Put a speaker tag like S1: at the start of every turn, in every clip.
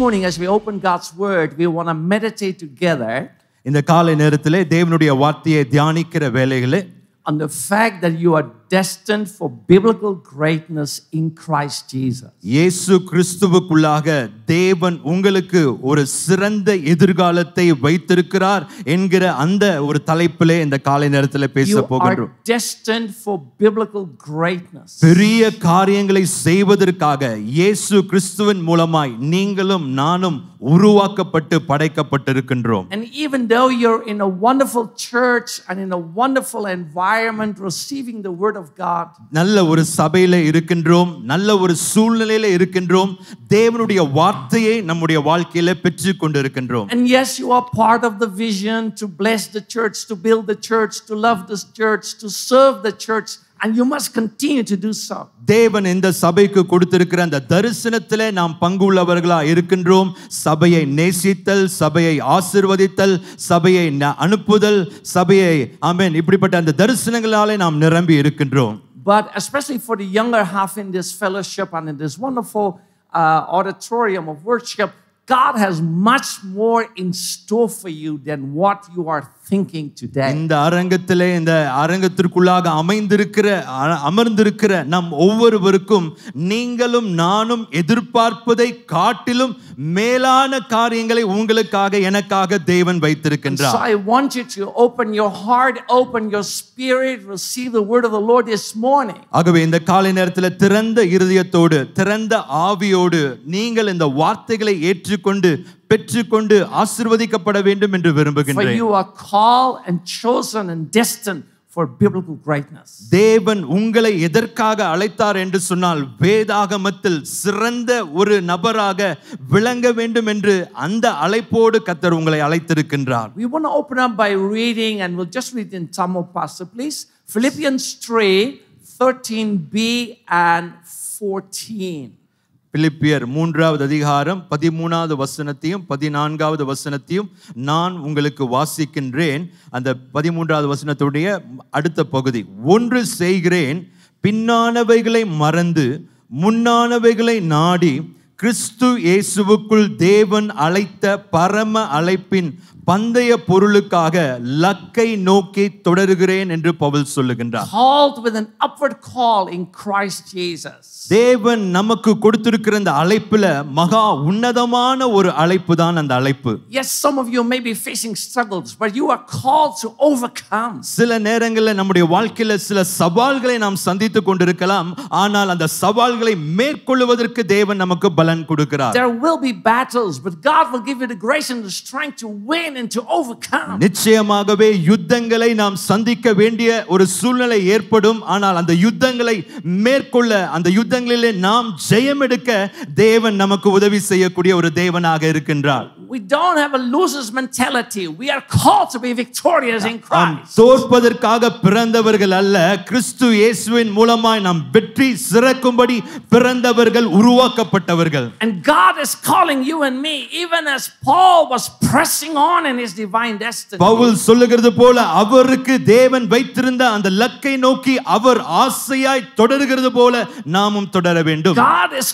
S1: morning, as we open God's Word, we want to
S2: meditate together. இந்த காலை நேரத்திலே தேவனுடைய வார்த்தையை தியானிக்கிற வேலைகளே on the fact that you are destined for biblical greatness in Christ Jesus. இயேசு கிறிஸ்துவுக்குள்ளாக தேவன் உங்களுக்கு ஒரு சிறந்த எதிர்காலத்தை வைத்திருக்கிறார் என்கிற அந்த ஒரு தலைப்பிலே இந்த காலை நேரத்தில் பேச போகின்றோம்.
S1: destined for biblical greatness.
S2: பெரிய காரியங்களை செய்வதற்காக இயேசு கிறிஸ்துவின் மூலமாய் நீங்களும் நானும் உருவாக்கப்பட்டு படைக்கப்பட்டிருக்கின்றோம்.
S1: And even though you're in a wonderful church and in a wonderful environment receiving the word of God.
S2: நல்ல ஒரு சபையில இருக்கின்றோம் நல்ல ஒரு சூழ்நிலையில இருக்கின்றோம் தேவனுடைய வார்த்தையை நம்முடைய வாழ்க்கையில பெற்று கொண்டிருக்கின்றோம்
S1: and yes you are part of the vision to bless the church to build the church to love this church to serve the church And you must continue to do so.
S2: தேவன் இந்த சபைக்கு கொடுத்திருக்கிற அந்த தரிசனத்திலே நாம் பங்குள்ளவர்களா இருக்கின்றோம் சபையை நேசித்தல் சபையை ஆசிர்வதித்தல் சபையை அனுப்புதல் சபையை ஆமேன் இப்படிப்பட்ட அந்த தரிசனங்களாலே நாம் நிரம்பி இருக்கின்றோம்
S1: But especially for the younger half in this fellowship and in this wonderful uh, auditorium of worship, God has much more in
S2: store for you than what you are thinking today. இந்த அரங்கத்திலே இந்த அரங்கத்திற்குள்ளாக அமைந்திருக்கிற அமர்ந்திருக்கிற நம் ஒவ்வொருவருக்கும் நீங்களும் நானும் எதிர்பார்ப்பதை காட்டிலும் மேலான காரியங்களை உங்களுக்காக எனக்காக தேவன் வைத்திருக்கின்றார் so i
S1: want you to open your heart open your spirit receive the word of the lord this morning
S2: ஆகவே இந்த காலை நேரத்தில் திறந்த இதயத்தோடு திறந்த ஆவியோடு நீங்கள் இந்த வார்த்தைகளை ஏற்று பெற்றுக்கொண்டு பெற்றுக்கொண்டு ஆசிர்வதிக்கப்பட வேண்டும் என்று விரும்புகின்றேன் you are called and chosen and destined for biblical greatness தேவன் உங்களை எதற்காக அழைத்தார் என்று சொன்னால் வேதாகமத்தில் சிறந்த ஒரு நபராக விளங்க வேண்டும் என்று அந்த அழைப்போடு கர்த்தர் உங்களை அழைத்திருக்கின்றார்
S1: we want to open up by reading and we'll just read in some of passage please Philippians 3 13b and 14
S2: பிலிப்பியர் மூன்றாவது அதிகாரம் பதிமூணாவது வசனத்தையும் பதினான்காவது வசனத்தையும் நான் உங்களுக்கு வாசிக்கின்றேன் அந்த பதிமூன்றாவது வசனத்துடைய அடுத்த பகுதி ஒன்று செய்கிறேன் பின்னானவைகளை மறந்து முன்னானவைகளை நாடி கிறிஸ்து இயேசுவுக்குள் தேவன் அழைத்த பரம அழைப்பின் பந்தய பொருளுக்காக லக்கை நோக்கி தொடருகிறேன் என்று பவுல் சொல்லுகின்றார்
S1: called with an upward call in Christ Jesus
S2: தேவன் நமக்கு கொடுத்திருக்கிற இந்த அழைப்புல மகா உன்னதமான ஒரு அழைப்பு தான் அந்த அழைப்பு
S1: yes some of you may be facing struggles but you are called to overcome
S2: சில நேரங்களில் நம்முடைய வாழ்க்கையில சில சவால்களை நாம் சந்தித்துக் கொண்டிருக்கலாம் ஆனால் அந்த சவால்களை மேற்கொள்வதற்கு தேவன் நமக்கு பலன் கொடுக்கிறார்
S1: there will be battles but God will give you the grace and the strength to win and to overcome.
S2: நிச்சயமாகவே யுத்தங்களை நாம் சந்திக்க வேண்டிய ஒரு சூழ்நிலை ஏற்படும் ஆனால் அந்த யுத்தங்களை மேற்கொள்ள அந்த யுத்தங்களிலே நாம் ஜெயம் எடுக்க தேவன் நமக்கு உதவி செய்யக்கூடிய ஒரு தேவனாக இருக்கின்றார்
S1: We don't have a losers mentality. We are called to be victorious in
S2: Christ. தோற்பதற்காக பிறந்தவர்கள் அல்ல கிறிஸ்து இயேசுவின் மூலமாய் நாம் வெற்றி சிறக்கும்படி பிறந்தவர்கள் உருவாக்கப்பட்டவர்கள்.
S1: And God is calling you and me even as Paul was pressing on Pavul
S2: சொல்லுகிறது போல அவருக்கு தேவன் வைத்திருந்த அந்த லக்கை நோக்கி அவர் ஆசையாய் தொடர்கிறது போல நாமும் தொடர வேண்டும். God is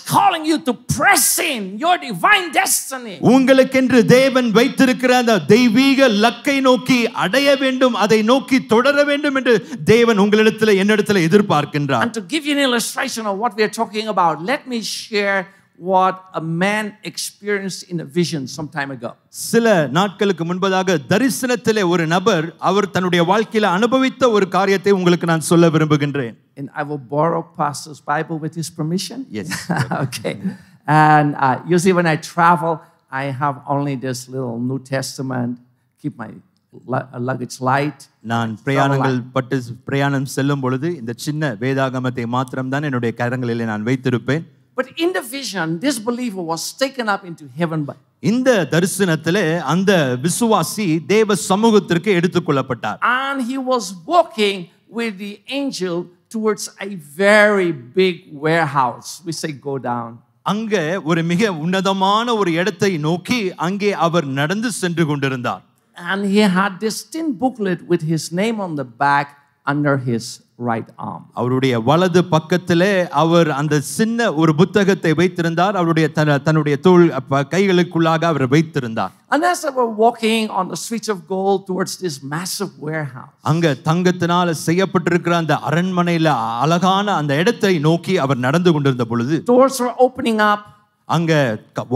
S2: உங்களுக்கென்று தேவன் வைத்திருக்கிற அந்த தெய்வீக லக்கை நோக்கி அடைய வேண்டும் அதை நோக்கி தொடர வேண்டும் என்று தேவன் உங்களிடத்தில் என்னிடத்தில் எதிர்பார்க்கின்றார். And
S1: to an illustration of what we are talking about, let me share what a man experienced in a vision some time ago.
S2: சில நாட்களுக்கு முன்பதாக தரிசனத்திலே ஒரு நபர் அவர் தன்னுடைய வாழ்க்கையில அனுபவித்த ஒரு காரியத்தை உங்களுக்கு நான் சொல்ல விரும்புகின்றேன்.
S1: And I will borrow pastor's Bible with his permission. Yes. okay. And uh, usually when I travel, I have only this little New
S2: Testament. Keep my luggage light. நான் பிரயாணங்கள் பட்டு பிரயாணம் செல்லும் பொழுது இந்த சின்ன வேதாகமத்தை மாத்திரம்தான் என்னுடைய கரங்களிலே நான் வைத்திருப்பேன்
S1: But in the vision, this believer was taken up into
S2: heaven by. இந்த தரிசனத்திலே அந்த விசுவாசி தேவ சமூகத்திற்கு எடுத்துக்கொள்ளப்பட்டார்
S1: and he was walking
S2: with the angel towards a very big warehouse we say go down அங்கே ஒரு மிக உன்னதமான ஒரு இடத்தை நோக்கி அங்கே அவர் நடந்து சென்று கொண்டிருந்தார் and he had this thin booklet with his name on the back under his right arm. அவருடைய வலது பக்கத்திலே அவர் அந்த சின்ன ஒரு புத்தகத்தை வைத்திருந்தார் அவருடைய தன்னுடைய தோல் கைகளுக்குள்ளாக அவர் வைத்திருந்தார்
S1: And as they were walking on the streets of gold towards this massive warehouse.
S2: அங்க தங்கத்தினால் செய்யப்பட்டிருக்கிற அந்த அரண்மனையில அழகான அந்த இடத்தை நோக்கி அவர் நடந்து கொண்டிருந்த பொழுது doors were opening up அங்க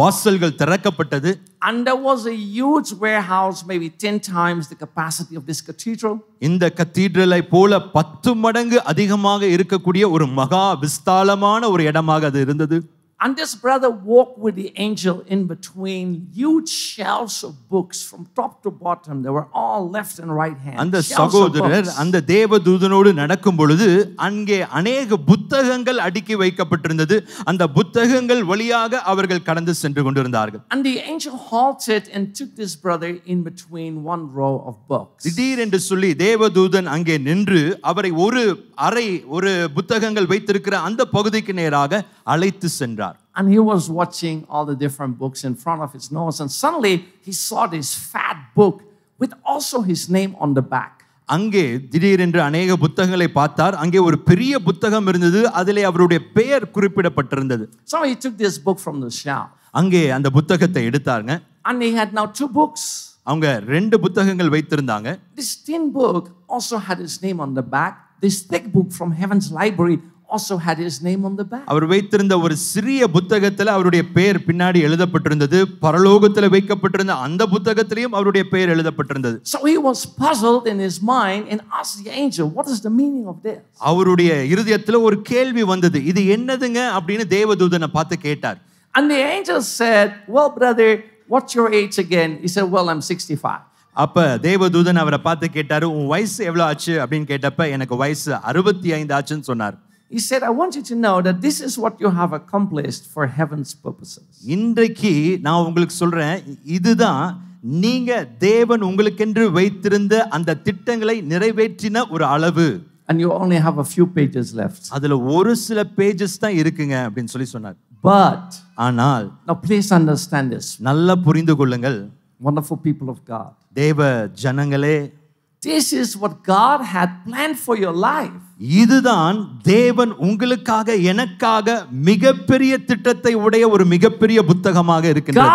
S2: வாசல்கள் திறக்கப்பட்டது and there was a huge
S1: warehouse maybe 10 times the capacity of this cathedral
S2: இந்த கத்தீட்ரலை போல 10 மடங்கு அதிகமாக இருக்கக்கூடிய ஒரு மகா விஸ்தாலமான ஒரு இடமாக அது இருந்தது
S1: And this brother walked with the angel in between huge shelves of books from top to bottom. They were all left and right hand. And அந்த சகோதரர்
S2: அந்த தேவதூதனோடு நடக்கும் பொழுது அங்கே அநேக புத்தகங்கள் அடுக்கி வைக்கப்பட்டிருந்தது அந்த புத்தகங்கள் வழியாக அவர்கள் கடந்து சென்று கொண்டிருந்தார்கள்
S1: and the angel halted and took this brother in between one row of
S2: books திடீர் என்று சொல்லி தேவதூதன் அங்கே நின்று அவரை ஒரு அறை ஒரு புத்தகங்கள் வைத்திருக்கிற அந்த பகுதிக்கு நேராக அழைத்து சென்றார்
S1: and he was watching all the different books in front of his nose. And suddenly he saw this fat
S2: book with also his name on the back. அங்கே திடீரென்று அநேக புத்தகங்களை பார்த்தார் அங்கே ஒரு பெரிய புத்தகம் இருந்தது அதிலே அவருடைய பெயர் குறிப்பிடப்பட்டிருந்தது so he took this book from the shelf அங்கே அந்த புத்தகத்தை எடுத்தாங்க and he had now two books அவங்க ரெண்டு புத்தகங்கள் வைத்திருந்தாங்க this thin book also had his name on the back
S1: this thick book from heaven's library also had his name on the back.
S2: அவர் வைத்திருந்த ஒரு சிறிய புத்தகத்தில் அவருடைய பெயர் பின்னாடி எழுதப்பட்டிருந்தது பரலோகத்தில் வைக்கப்பட்டிருந்த அந்த புத்தகத்திலையும் அவருடைய பெயர் எழுதப்பட்டிருந்தது So
S1: he was puzzled in his mind and asked the angel, what is the meaning of this?
S2: அவருடைய இதயத்தில் ஒரு கேள்வி வந்தது இது என்னதுங்க அப்படின்னு தேவதூதனை பார்த்து கேட்டார்
S1: And the angel said, well brother, what's your age again? He said, well I'm
S2: 65. அப்போ தேவதூதன் அவரை பார்த்து கேட்டார் உன் வயசு எவ்வளோ ஆச்சு அப்படின்னு கேட்டப்ப எனக்கு வயசு அறுபத்தி ஐந்து ஆச்சுன்னு சொன்னார் He said, I want you to know that this is what you have accomplished for heaven's purposes. இன்றைக்கு நான் உங்களுக்கு சொல்றேன் இதுதான் நீங்க தேவன் உங்களுக்கென்று வைத்திருந்த அந்த திட்டங்களை நிறைவேற்றின ஒரு and you only have a few pages left அதுல ஒரு சில பேजेस தான் இருக்குங்க அப்படினு சொல்லி சொன்னார் but ஆனால் now please understand this நல்லா புரிந்து கொள்ளுங்கள் wonderful people of god தேவ janangale. this is what god had planned for your life இதுதான் தேவன் உங்களுக்காக எனக்காக மிகப்பெரிய திட்டத்தை உடைய ஒரு மிகப்பெரிய புத்தகமாக இருக்கிறது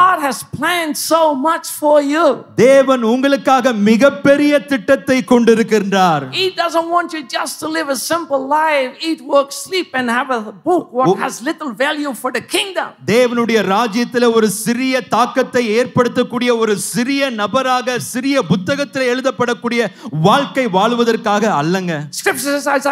S2: தேவன் உங்களுக்காக மிகப்பெரிய திட்டத்தை கொண்டிருக்கின்றார்
S1: He doesn't want you just to live a simple life eat work sleep and have a book what oh. has little value for the kingdom
S2: தேவனுடைய ராஜ்யத்தில் ஒரு சிறிய தாக்கத்தை ஏற்படுத்தக்கூடிய ஒரு சிறிய நபராக சிறிய புத்தகத்தில் எழுதப்படக்கூடிய வாழ்க்கை வாழ்வதற்காக அல்லங்க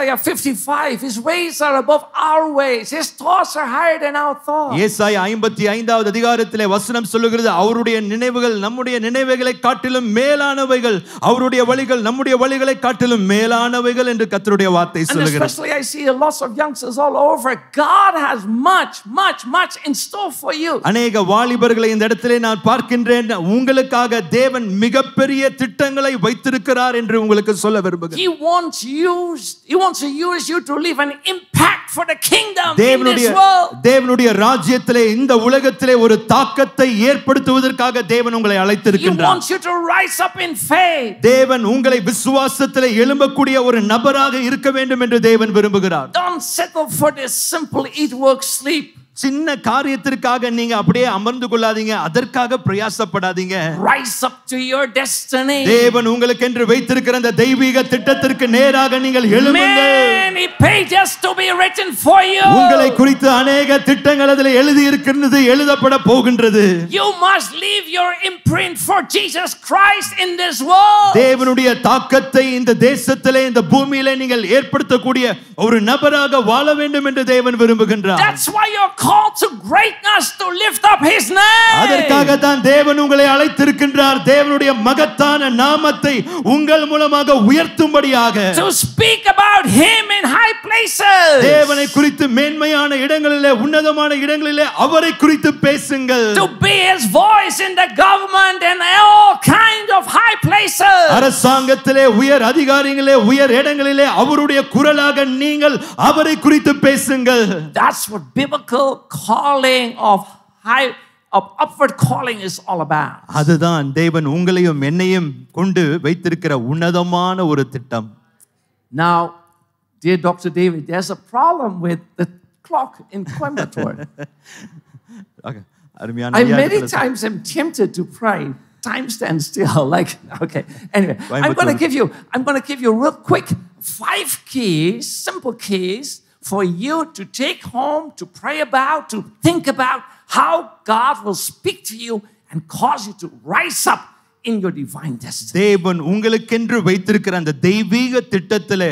S1: Isaiah 55, His ways are above our ways. His thoughts are higher than our
S2: thoughts. Yes, I am. But the end of the day, the Tile Vasanam Sulugra, Aurudi and Ninevigal, Namudi and Ninevigal, Katilum, Melana Vigal, Aurudi Avaligal, Namudi Avaligal, Katilum, Melana Vigal, and the Katrudi Avate Sulugra. Especially, I see a loss of youngsters all over. God has much,
S1: much, much in store for you.
S2: Anega Wali Burgle in the Tile now parking rain, Ungalakaga, Devan, Migapere, Titangalai, Vaitrikara, and Rungalaka Sulavarbug. He
S1: wants you, he wants wants to use you to leave an impact for the kingdom in this world.
S2: தேவனுடைய ராஜ்யத்திலே இந்த உலகத்திலே ஒரு தாக்கத்தை ஏற்படுத்துவதற்காக தேவன் உங்களை அழைத்திருக்கிறார். He wants you to rise up in faith. தேவன் உங்களை விசுவாசத்திலே எழும்பக்கூடிய ஒரு நபராக இருக்க வேண்டும் என்று தேவன் விரும்புகிறார். Don't settle for this simple eat work sleep. சின்ன காரியத்திற்காக நீங்க அப்படியே அமர்ந்து கொள்ளாதீங்க அதற்காக பிரயாசப்படாதீங்க rise up
S1: to your destiny தேவன்
S2: உங்களுக்கு என்று வைத்திருக்கிற அந்த தெய்வீக திட்டத்திற்கு நேராக நீங்கள் எழும்புங்கள்
S1: to be written for you உங்களை
S2: குறித்து அநேக திட்டங்கள் அதில் எழுதி இருக்கிறது எழுதப்பட போகின்றது
S1: you must leave your imprint for Jesus Christ in this world
S2: தேவனுடைய தாக்கத்தை இந்த தேசத்திலே இந்த பூமியிலே நீங்கள் ஏற்படுத்தக்கூடிய ஒரு நபராக வாழ வேண்டும் என்று தேவன் விரும்புகின்றார் that's why called to
S1: greatness to lift up his name. அதற்காக
S2: தான் தேவன் உங்களை அழைத்திருக்கின்றார் தேவனுடைய மகத்தான நாமத்தை உங்கள் மூலமாக உயர்த்தும்படியாக to speak about him in high places. தேவனை குறித்து மேன்மையான இடங்களிலே உன்னதமான இடங்களிலே அவரை குறித்து பேசுங்கள் to be his voice in the government and all
S1: kind of high places.
S2: அரசாங்கத்திலே உயர் அதிகாரிகளே உயர் இடங்களிலே அவருடைய குரலாக நீங்கள் அவரை குறித்து பேசுங்கள் that's what biblical calling
S1: of high of upward calling is all about.
S2: அதுதான் தேவன் உங்களையும் என்னையும் கொண்டு வைத்திருக்கிற உன்னதமான ஒரு திட்டம்.
S1: Now, dear Dr. David, there's a problem with the clock in Coimbatore.
S2: okay. அருமையான I many times
S1: am tempted to pray time stand still like
S2: okay anyway I'm going to give
S1: you I'm going to give you real quick five keys simple keys for you to take home, to pray about, to think about how God will speak to you and cause you to rise up in
S2: your divine destiny. தேவன் உங்களுக்கென்று வைத்திருக்கிற அந்த தெய்வீக திட்டத்தில்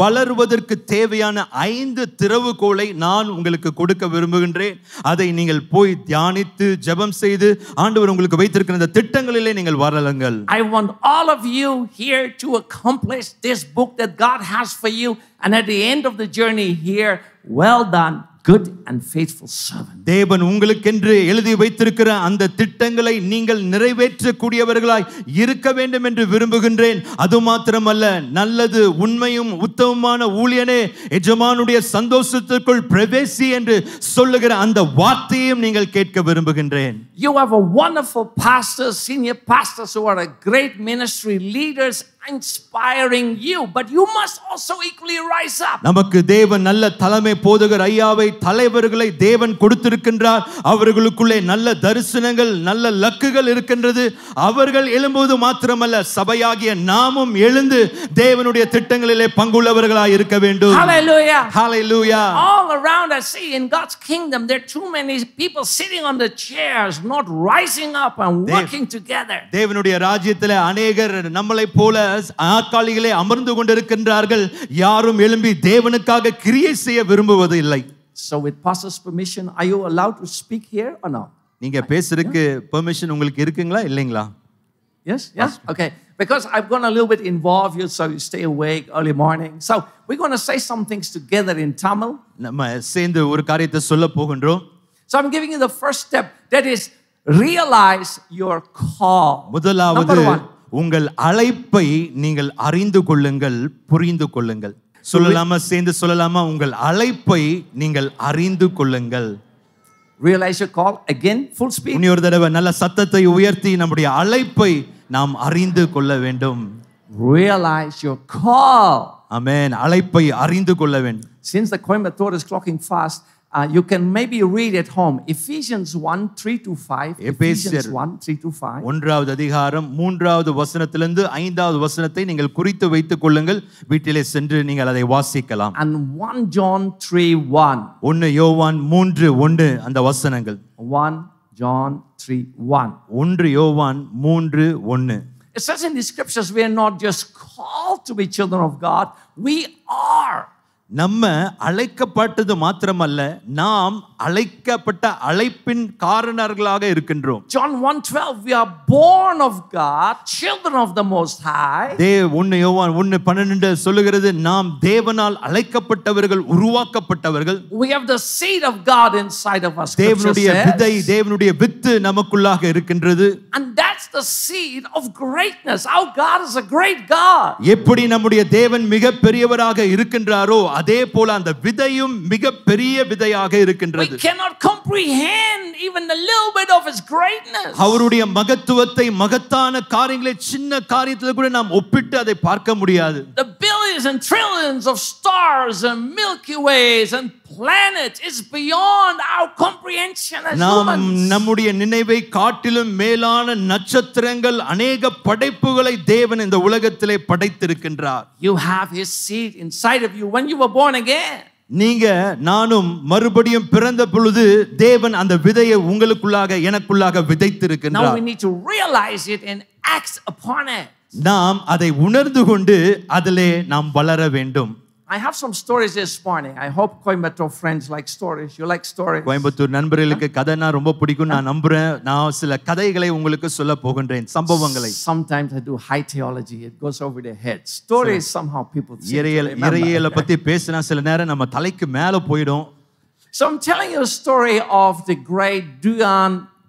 S2: வளருவதற்கு தேவையான ஐந்து திறவுகோளை நான் உங்களுக்கு கொடுக்க விரும்புகின்றேன் அதை நீங்கள் போய் தியானித்து ஜெபம் செய்து ஆண்டவர் உங்களுக்கு வைத்திருக்கிற அந்த திட்டங்களிலே நீங்கள் வரலுங்கள்
S1: I want all of you here to accomplish this book that God has for you and at the end of the journey here well done good and faithful servant.
S2: தேவன் உங்களுக்கென்று எழுதி வைத்திருக்கிற அந்த திட்டங்களை நீங்கள் நிறைவேற்றக்கூடியவர்களாய் இருக்க வேண்டும் என்று விரும்புகின்றேன் அது மாத்திரமல்ல நல்லது உண்மையும் உத்தமமான ஊழியனே எஜமானுடைய சந்தோஷத்திற்குள் பிரவேசி என்று சொல்லுகிற அந்த வார்த்தையும் நீங்கள் கேட்க விரும்புகின்றேன்
S1: You have a wonderful pastors, senior pastors who are a great ministry leaders inspiring you, but you must also equally rise up.
S2: நமக்கு தேவன் நல்ல தலைமை போதகர் ஐயாவை தலைவர்களை தேவன் கொடுத்திருக்கின்றார் அவர்களுக்குள்ளே நல்ல தரிசனங்கள் நல்ல லக்குகள் இருக்கின்றது அவர்கள் எழும்போது மாத்திரமல்ல சபையாகிய நாமும் எழுந்து தேவனுடைய திட்டங்களிலே பங்குள்ளவர்களாய் இருக்க வேண்டும் Hallelujah. Hallelujah.
S1: All around I see in God's kingdom there are too many people sitting on the chairs not rising up
S2: and working together. தேவனுடைய ராஜ்யத்திலே அநேகர் நம்மளை போல நாற்காலிகளே அமர்ந்து கொண்டிருக்கின்றார்கள் யாரும் எழும்பி தேவனுக்காக கிரியை செய்ய விரும்புவது இல்லை So with pastor's permission, are you allowed to speak here or not? நீங்க பேசுறதுக்கு permission உங்களுக்கு இருக்குங்களா இல்லைங்களா
S1: Yes, yes. Okay. Because I've gone a little bit involved you, so you stay awake early morning. So we're going to say some things together in Tamil. நம்ம சேர்ந்து ஒரு காரியத்தை சொல்ல போகின்றோம். So I'm giving you the first step. That is realize your call.
S2: முதலாவது உங்கள் அழைப்பை நீங்கள் அறிந்து கொள்ளுங்கள் புரிந்து கொள்ளுங்கள் சொல்லலாமா சேர்ந்து சொல்லலாமா உங்கள் அழைப்பை நீங்கள் அறிந்து கொள்ளுங்கள் realise you call again full speed இனி ஒரு தடவை நல்ல சத்தத்தை உயர்த்தி நம்முடைய அழைப்பை நாம் அறிந்து கொள்ள வேண்டும் ரியலைஸ் யூ கால் அமேன் அழைப்பை அறிந்து கொள்ள வேண்டும் since the Coimbatore is clocking fast Uh, you can maybe read at home
S1: Ephesians 1 3 to 5. Ephesians 1
S2: 3 to 5. ஒன்றாவது அதிகாரம் மூன்றாவது வசனத்திலிருந்து ஐந்தாவது வசனத்தை நீங்கள் குறித்து வைத்துக் கொள்ளுங்கள் வீட்டிலே சென்று நீங்கள் அதை வாசிக்கலாம் And 1 John 3 1. ஒன்று யோவான் மூன்று ஒன்று அந்த வசனங்கள் 1 John 3 1. ஒன்று யோவான் மூன்று ஒன்று It says in the scriptures we are not just called to be children of God, we are நம்ம அழைக்கப்பட்டது மாத்திரமல்ல நாம் அழைக்கப்பட்ட அழைப்பின் காரணர்களாக இருக்கின்றோம்
S1: John 1:12 we are born of God children of the most high
S2: தேவ 1 யோவான் 1:12 சொல்லுகிறது நாம் தேவனால் அழைக்கப்பட்டவர்கள் உருவாக்கப்பட்டவர்கள்
S1: we have the seed of God inside of us தேவனுடைய விதை
S2: தேவனுடைய வித்து நமக்குள்ளாக இருக்கின்றது
S1: and that that's the seed of greatness. Our God is a great God.
S2: எப்படி நம்முடைய தேவன் மிக பெரியவராக இருக்கின்றாரோ அதே போல அந்த விதையும் மிக பெரிய விதையாக இருக்கின்றது. We
S1: cannot comprehend even a little bit of his greatness.
S2: அவருடைய மகத்துவத்தை மகத்தான காரியங்களை சின்ன காரியத்துல கூட நாம் ஒப்பிட்டு அதை பார்க்க முடியாது. The
S1: billions and trillions of stars and Milky Ways and planet is beyond our comprehension as நாம்
S2: நம்முடைய நினைவை காட்டிலும் மேலான நட்ச நட்சத்திரங்கள் அநேக படைப்புகளை தேவன் இந்த உலகத்திலே படைத்திருக்கின்றார்
S1: you have his seed inside of you when you were born again
S2: நீங்க நானும் மறுபடியும் பிறந்த பொழுது தேவன் அந்த விதையை உங்களுக்குள்ளாக எனக்குள்ளாக விதைத்திருக்கிறார் now we
S1: need to realize it and act upon it
S2: நாம் அதை உணர்ந்து கொண்டு அதிலே நாம் வளர வேண்டும்
S1: I have some stories this morning. I hope Coimbatore friends like stories. You like stories.
S2: Coimbatore நண்பர்களுக்கு கதைனா ரொம்ப பிடிக்கும் நான் நம்புறேன் நான் சில கதைகளை உங்களுக்கு சொல்ல போகின்றேன் சம்பவங்களை
S1: Sometimes I do high theology. It goes over their
S2: heads. Stories
S1: somehow people இறையியல் இறையியல
S2: பத்தி பேசினா சில நேரம் நம்ம தலைக்கு மேல போயிடும்
S1: So I'm telling you a story of the great Duan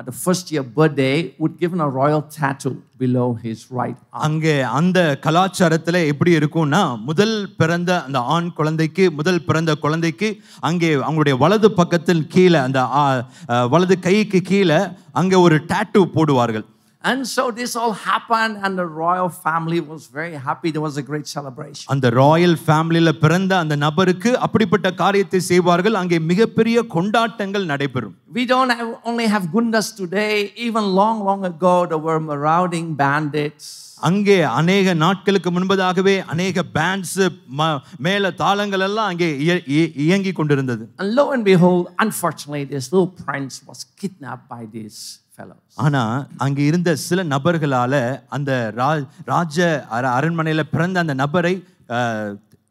S2: at the first year birthday would give him a royal tattoo below his அங்கே அந்த கலாச்சாரத்தில் எப்படி இருக்கும்னா முதல் பிறந்த அந்த ஆண் குழந்தைக்கு முதல் பிறந்த குழந்தைக்கு அங்கே அவங்களுடைய வலது பக்கத்தில் கீழே அந்த வலது கைக்கு கீழே அங்கே ஒரு டாட்டூ போடுவார்கள்
S1: And so this all happened, and the royal family was very happy. There was a great celebration.
S2: And the royal அந்த ராயல் ஃபேமிலியில பிறந்த அந்த நபருக்கு அப்படிப்பட்ட காரியத்தை செய்வார்கள் அங்கே மிகப்பெரிய கொண்டாட்டங்கள் nadeperum.
S1: We don't have, only have
S2: gundas today. Even long, long ago, there were marauding bandits. அங்கே அநேக நாட்களுக்கு முன்பதாகவே அநேக பேண்ட்ஸ் மேல தாளங்கள் எல்லாம் அங்கே இயங்கி கொண்டிருந்தது And lo and behold, unfortunately, this little prince was kidnapped by this. ஆனா அங்க இருந்த சில நபர்களால அந்த ராஜ அரண்மனையில பிறந்த அந்த நபரை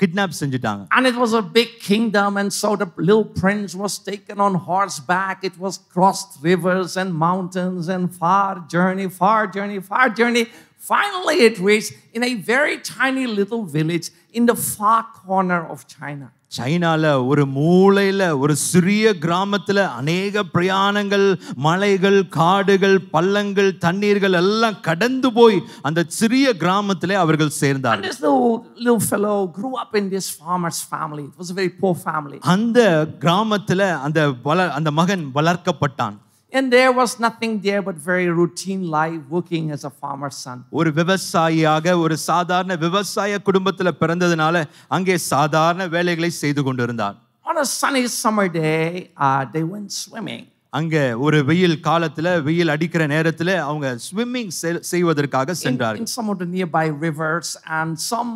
S2: kidnap செஞ்சுட்டாங்க
S1: and it was a big kingdom and so the little prince was taken on horseback it was crossed rivers and mountains and far journey far journey far journey Finally, it reached in a very tiny little
S2: village in the far corner of China. சைனால ஒரு மூளையில ஒரு சிறிய கிராமத்துல அநேக பிரயாணங்கள் மலைகள் காடுகள் பள்ளங்கள் தண்ணீர்கள் எல்லாம் கடந்து போய் அந்த சிறிய கிராமத்திலே அவர்கள் சேர்ந்தார்கள் அந்த கிராமத்துல அந்த அந்த மகன் வளர்க்கப்பட்டான்
S1: and there was nothing there but very routine life working as a farmer's son.
S2: ஒரு விவசாயியாக ஒரு சாதாரண விவசாய குடும்பத்துல பிறந்ததனால அங்கே சாதாரண வேலைகளை செய்து கொண்டிருந்தார்.
S1: On a sunny summer day, uh, they went swimming.
S2: அங்க ஒரு வெயில் காலத்துல வெயில் அடிக்கிற நேரத்துல அவங்க ஸ்விம்மிங் செய்வதற்காக சென்றார்கள். In, in
S1: some of the nearby rivers and some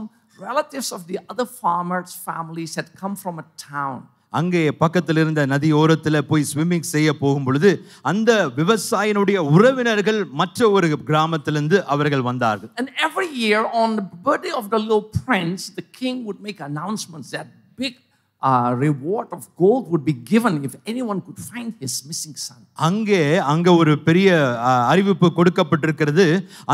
S1: relatives of the other farmers' families had come from a
S2: town. அங்கே பக்கத்தில் இருந்த நதி ஓரத்தில் போய் ஸ்விம்மிங் செய்ய போகும் பொழுது அந்த விவசாயினுடைய உறவினர்கள் மற்ற ஒரு கிராமத்திலிருந்து அவர்கள் வந்தார்கள்
S1: and every year on the birthday of the little prince the king would make announcements that big uh, reward of gold would be given if anyone could find his missing son.
S2: அங்கே அங்க ஒரு பெரிய அறிவிப்பு கொடுக்கப்பட்டிருக்கிறது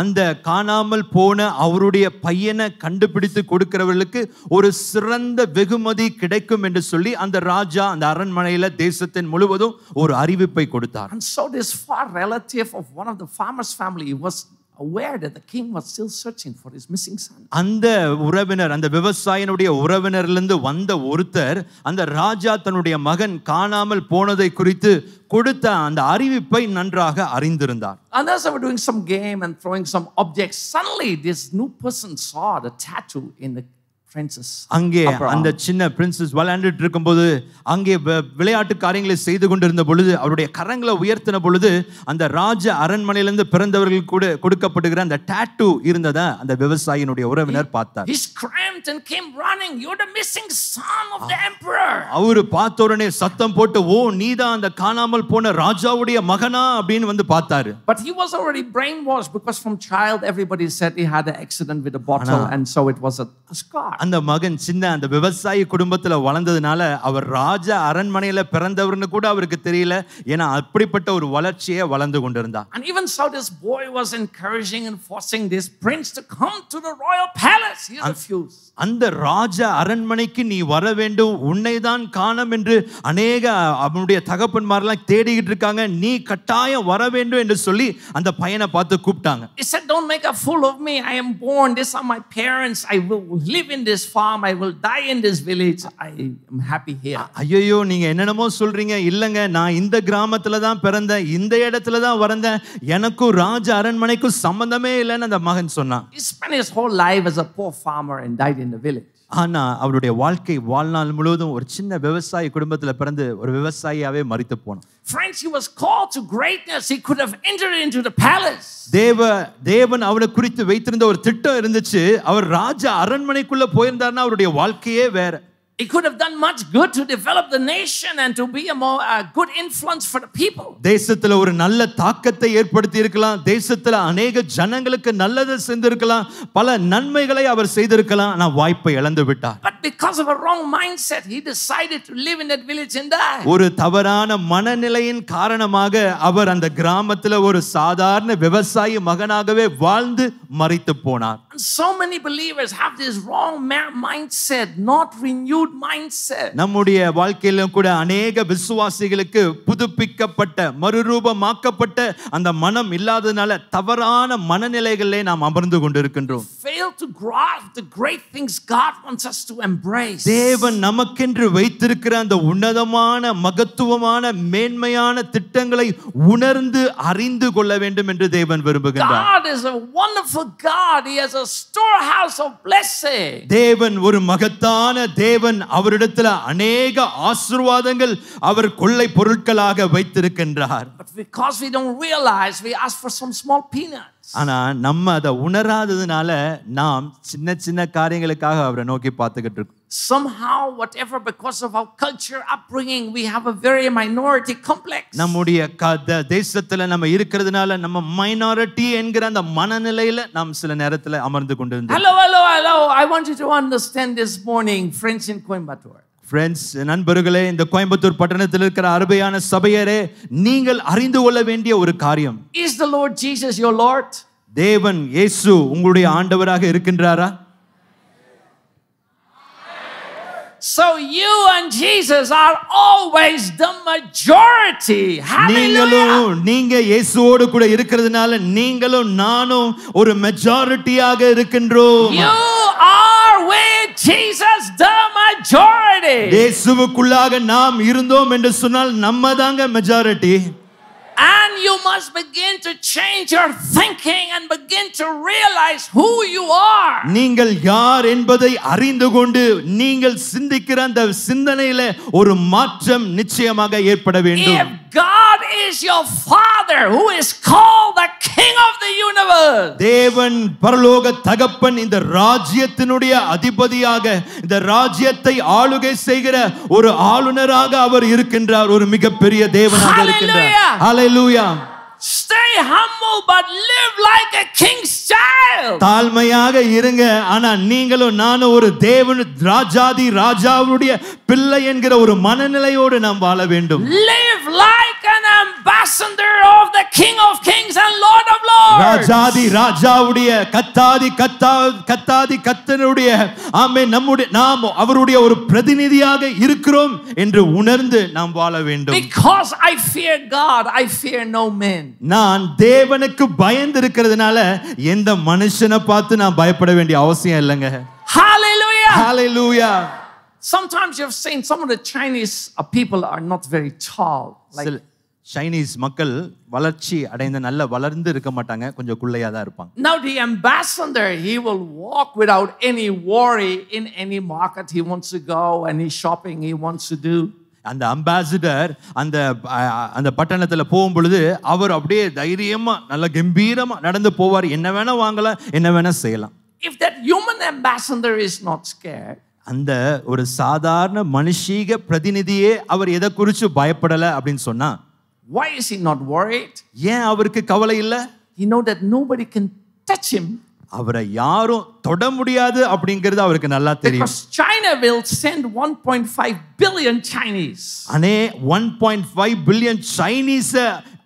S2: அந்த காணாமல் போன அவருடைய பையனை கண்டுபிடித்து கொடுக்கிறவர்களுக்கு ஒரு சிறந்த வெகுமதி கிடைக்கும் என்று சொல்லி அந்த ராஜா அந்த அரண்மனையில தேசத்தின் முழுவதும் ஒரு அறிவிப்பை கொடுத்தார் and so this
S1: far relative
S2: of one of the farmers family was aware that the king was still searching for his missing son. அந்த உறவினர் அந்த விவசாயினுடைய உறவினரிலிருந்து வந்த ஒருத்தர் அந்த ராஜா தன்னுடைய மகன் காணாமல் போனதை குறித்து கொடுத்த அந்த அறிவிப்பை நன்றாக அறிந்திருந்தார்
S1: others were doing some game and throwing some objects suddenly this new person saw the tattoo in the princess அங்கே அந்த
S2: சின்ன பிரின்சஸ் விளையாண்டுட்டு இருக்கும்போது அங்கே விளையாட்டு காரியங்களை செய்து கொண்டிருந்த பொழுது அவருடைய கரங்களை உயர்த்தின பொழுது அந்த ராஜ அரண்மனையிலிருந்து பிறந்தவர்கள் கூட கொடுக்கப்படுகிற அந்த டாட்டூ இருந்ததை அந்த விவசாயியினுடைய உறவினர் பார்த்தார் he
S1: screamed and came running you're the missing son of the emperor
S2: அவரு பார்த்த உடனே சத்தம் போட்டு ஓ நீதான் அந்த காணாமல் போன ராஜாவுடைய மகனா அப்படின்னு வந்து பார்த்தாரு
S1: but he already already brainwashed because from child everybody said he had an accident
S2: with a bottle and so it was a scar அந்த மகன் சின்ன அந்த விவசாயி குடும்பத்தில் வளர்ந்ததுனால அவர் ராஜ அரண்மனையில் பிறந்தவர்னு கூட அவருக்கு தெரியல ஏன்னா அப்படிப்பட்ட ஒரு வளர்ச்சியை வளர்ந்து கொண்டிருந்தார்
S1: and even so this boy was encouraging and forcing this prince to come to the royal palace he
S2: refused அந்த ராஜ அரண்மனைக்கு நீ வர வேண்டும் உன்னை தான் காணம் என்று அநேக அவனுடைய தகப்பன்மாரெல்லாம் தேடிக்கிட்டு இருக்காங்க நீ கட்டாயம் வர வேண்டும் என்று சொல்லி அந்த பையனை பார்த்து கூப்பிட்டாங்க
S1: He said, don't make a fool of me I am born. These are my parents. I will live in this farm. I will die in this village. I am happy here.
S2: ஐயோ நீங்க என்னென்னமோ சொல்றீங்க இல்லைங்க நான் இந்த கிராமத்துல தான் பிறந்தேன் இந்த இடத்துல தான் வரந்தேன் எனக்கும் ராஜ அரண்மனைக்கும் சம்பந்தமே இல்லைன்னு அந்த மகன் சொன்னான் He
S1: spent his whole life as a poor farmer and
S2: ஆனா அவருடைய வாழ்க்கை வாழ்நாள் முழுவதும் ஒரு சின்ன விவசாய குடும்பத்துல பிறந்து ஒரு விவசாயியாவே மறித்து போனோம் தேவ தேவன் அவனை குறித்து வைத்திருந்த ஒரு திட்டம் இருந்துச்சு அவர் ராஜா அரண்மனைக்குள்ள போயிருந்தாருன்னா அவருடைய வாழ்க்கையே வேற It could have done much
S1: good to develop the nation and to be a more uh, good influence for the people.
S2: தேசத்துல ஒரு நல்ல தாக்கத்தை ஏற்படுத்தி இருக்கலாம் தேசத்துல अनेक ஜனங்களுக்கு நல்லதை செஞ்சிருக்கலாம் பல நன்மைகளை அவர் செய்திருக்கலாம் ஆனா வாய்ப்பை இழந்து விட்டார்.
S1: But because of a wrong mindset he decided to live in that village and die. ஒரு
S2: தவறான மனநிலையின் காரணமாக அவர் அந்த கிராமத்துல ஒரு சாதாரண விவசாயி மகனாகவே வாழ்ந்து மரித்து போனார். And
S1: so many believers have this wrong mindset not renewed renewed mindset
S2: நம்முடைய வாழ்க்கையிலும் கூட अनेक விசுவாசிகளுக்கு புதுப்பிக்கப்பட்ட மறுரூபமாக்கப்பட்ட அந்த மனம் இல்லாதனால தவறான மனநிலைகளிலே நாம் அமர்ந்து கொண்டிருக்கின்றோம்
S1: fail to grasp the great things God wants us to embrace தேவன்
S2: நமக்கென்று வைத்திருக்கிற அந்த உன்னதமான மகத்துவமான மேன்மையான திட்டங்களை உணர்ந்து அறிந்து கொள்ள வேண்டும் என்று தேவன் விரும்புகிறார்
S1: God is a wonderful God he has a storehouse of blessing
S2: தேவன் ஒரு மகத்தான தேவன் தேவன் அவரிடத்தில் அநேக ஆசீர்வாதங்கள் அவர் கொள்ளை பொருட்களாக வைத்திருக்கின்றார்
S1: because we don't realize we ask for some small peanuts
S2: ஆனா நம்ம அதை உணராததுனால நாம் சின்ன சின்ன காரியங்களுக்காக அவரை நோக்கி பார்த்துக்கிட்டு இருக்கோம்
S1: somehow whatever because of our culture upbringing we have a very minority complex
S2: நம்முடைய தேசத்துல நம்ம இருக்கிறதுனால நம்ம மைனாரிட்டி என்கிற அந்த மனநிலையில நாம் சில நேரத்துல அமர்ந்து கொண்டிருந்தோம்
S1: hello hello hello i want you to understand this morning friends in coimbatore
S2: friends நண்பர்களே இந்த கோயம்புத்தூர் பட்டணத்தில் இருக்கிற அருமையான சபையரே நீங்கள் அறிந்து கொள்ள வேண்டிய ஒரு காரியம்
S1: is the lord Jesus your lord
S2: தேவன் இயேசு உங்களுடைய ஆண்டவராக இருக்கின்றாரா
S1: So you and Jesus are always the majority.
S2: நீங்களும் கூட இருக்கிறதுனால நீங்களும் நானும் ஒரு மெஜாரிட்டியாக இருக்கின்றோம். You
S1: are with Jesus the majority.
S2: நாம் இருந்தோம் என்று சொன்னால் நம்ம தாங்க majority.
S1: And you must begin to change your thinking and begin to realize
S2: who you are. நீங்கள் யார் என்பதை அறிந்து கொண்டு நீங்கள் சிந்திக்கிற அந்த சிந்தனையில ஒரு மாற்றம் நிச்சயமாக ஏற்பட வேண்டும். If
S1: God is your father who is called the king of the universe
S2: தேவன் பரலோக தகப்பன் இந்த ராஜ்யத்தினுடைய அதிபதியாக இந்த ராஜ்யத்தை ஆளுகை செய்கிற ஒரு ஆளுநராக அவர் இருக்கின்றார் ஒரு மிகப்பெரிய தேவனாக இருக்கின்றார் ஹalleluya stay தாழ்மையாக இருங்க ஆனா நீங்களும் நானும் ஒரு தேவன் ராஜாதி ராஜாவுடைய பிள்ளை என்கிற ஒரு மனநிலையோடு நாம் வாழ வேண்டும். ராஜாதி ராஜாவுடைய கத்தாதி கத்தா கத்தாதி கத்தனுடைய ஆமே நம்முடைய நாம் அவருடைய ஒரு பிரதிநிதியாக இருக்கிறோம் என்று உணர்ந்து நாம் வாழ வேண்டும். நான் நாம் தேவனுக்கு பயந்து இருக்கிறதுனால எந்த மனுஷனை பார்த்து நான் பயப்பட வேண்டிய அவசியம் இல்லைங்க
S1: Hallelujah.
S2: Hallelujah.
S1: Sometimes you've seen some of the
S2: Chinese uh, people are not very tall. Like Chinese மக்கள் வளர்ச்சி அடைந்த நல்ல வளர்ந்து இருக்க மாட்டாங்க கொஞ்சம் குள்ளையா தான் இருப்பாங்க
S1: now the ambassador he will
S2: walk without any worry in any market he wants to go any shopping he wants to do அந்த அம்பாசிடர் அந்த அந்த பட்டணத்தில் போகும் பொழுது அவர் அப்படியே தைரியமாக நல்ல கம்பீரமாக நடந்து போவார் என்ன வேணால் வாங்கலாம் என்ன வேணால் செய்யலாம்
S1: if that human ambassador is not scare
S2: அந்த ஒரு சாதாரண மனுஷீக பிரதிநிதியே அவர் எதை குறித்து பயப்படலை அப்படின்னு சொன்னால் why is he not worried ஏன் அவருக்கு கவலை இல்லை he know that nobody can touch him அவரை யாரும் தொட முடியாது அப்படிங்கிறது அவருக்கு நல்லா தெரியும்
S1: China will send 1.5 billion Chinese
S2: அனே 1.5 பில்லியன் Chinese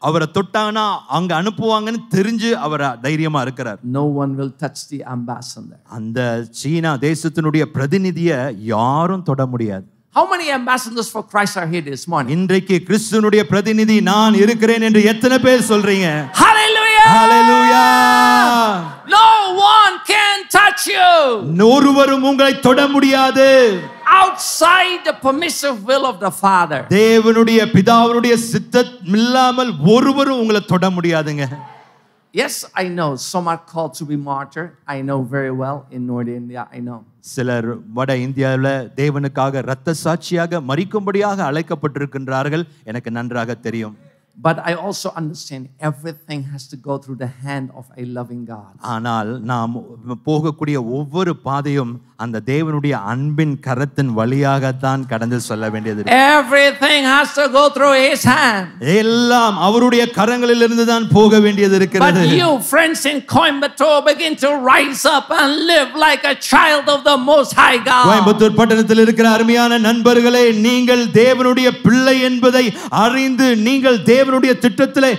S2: அவரை தொட்டாங்கன்னா அங்க அனுப்புவாங்கன்னு தெரிஞ்சு அவர் தைரியமா இருக்கிறார் no one will touch the ambassador அந்த சீனா தேசத்தினுடைய பிரதிநிதியை யாரும் தொட முடியாது How many ambassadors for Christ are here this morning? இன்றைக்கு கிறிஸ்துனுடைய பிரதிநிதி நான் இருக்கிறேன் என்று எத்தனை பேர் சொல்றீங்க Hallelujah Hallelujah.
S1: No one can touch you.
S2: ஒருவரும் உங்களை தொட முடியாது
S1: outside the permissive will of the father
S2: தேவனுடைய பிதாவுடைய சித்தம் இல்லாமல் ஒருவரும் உங்களை தொட முடியாதுங்க
S1: Yes, I know some are called to be martyr. I know very well
S2: in North India. I know. சிலர் வட இந்தியாவில் தேவனுக்காக இரத்த சாட்சியாக மறிக்கும்படியாக அழைக்கப்பட்டிருக்கின்றார்கள் எனக்கு நன்றாக தெரியும் But I also understand
S1: everything has to go through the hand of a loving God.
S2: ஆனால் நாம் போகக்கூடிய ஒவ்வொரு பாதையும் அந்த தேவனுடைய அன்பின் கரத்தின் வழியாக தான் கடந்து சொல்ல வேண்டியது
S1: everything has to go through his hand
S2: எல்லாம் அவருடைய கரங்களில் இருந்து தான் போக வேண்டியது இருக்கிறது but you
S1: friends in coimbatore begin to rise up and live like a child of the most high God
S2: Coimbatore பட்டணத்தில் இருக்கிற அருமையான நண்பர்களே நீங்கள் தேவனுடைய பிள்ளை என்பதை அறிந்து நீங்கள் தேவனுடைய திட்டத்தில்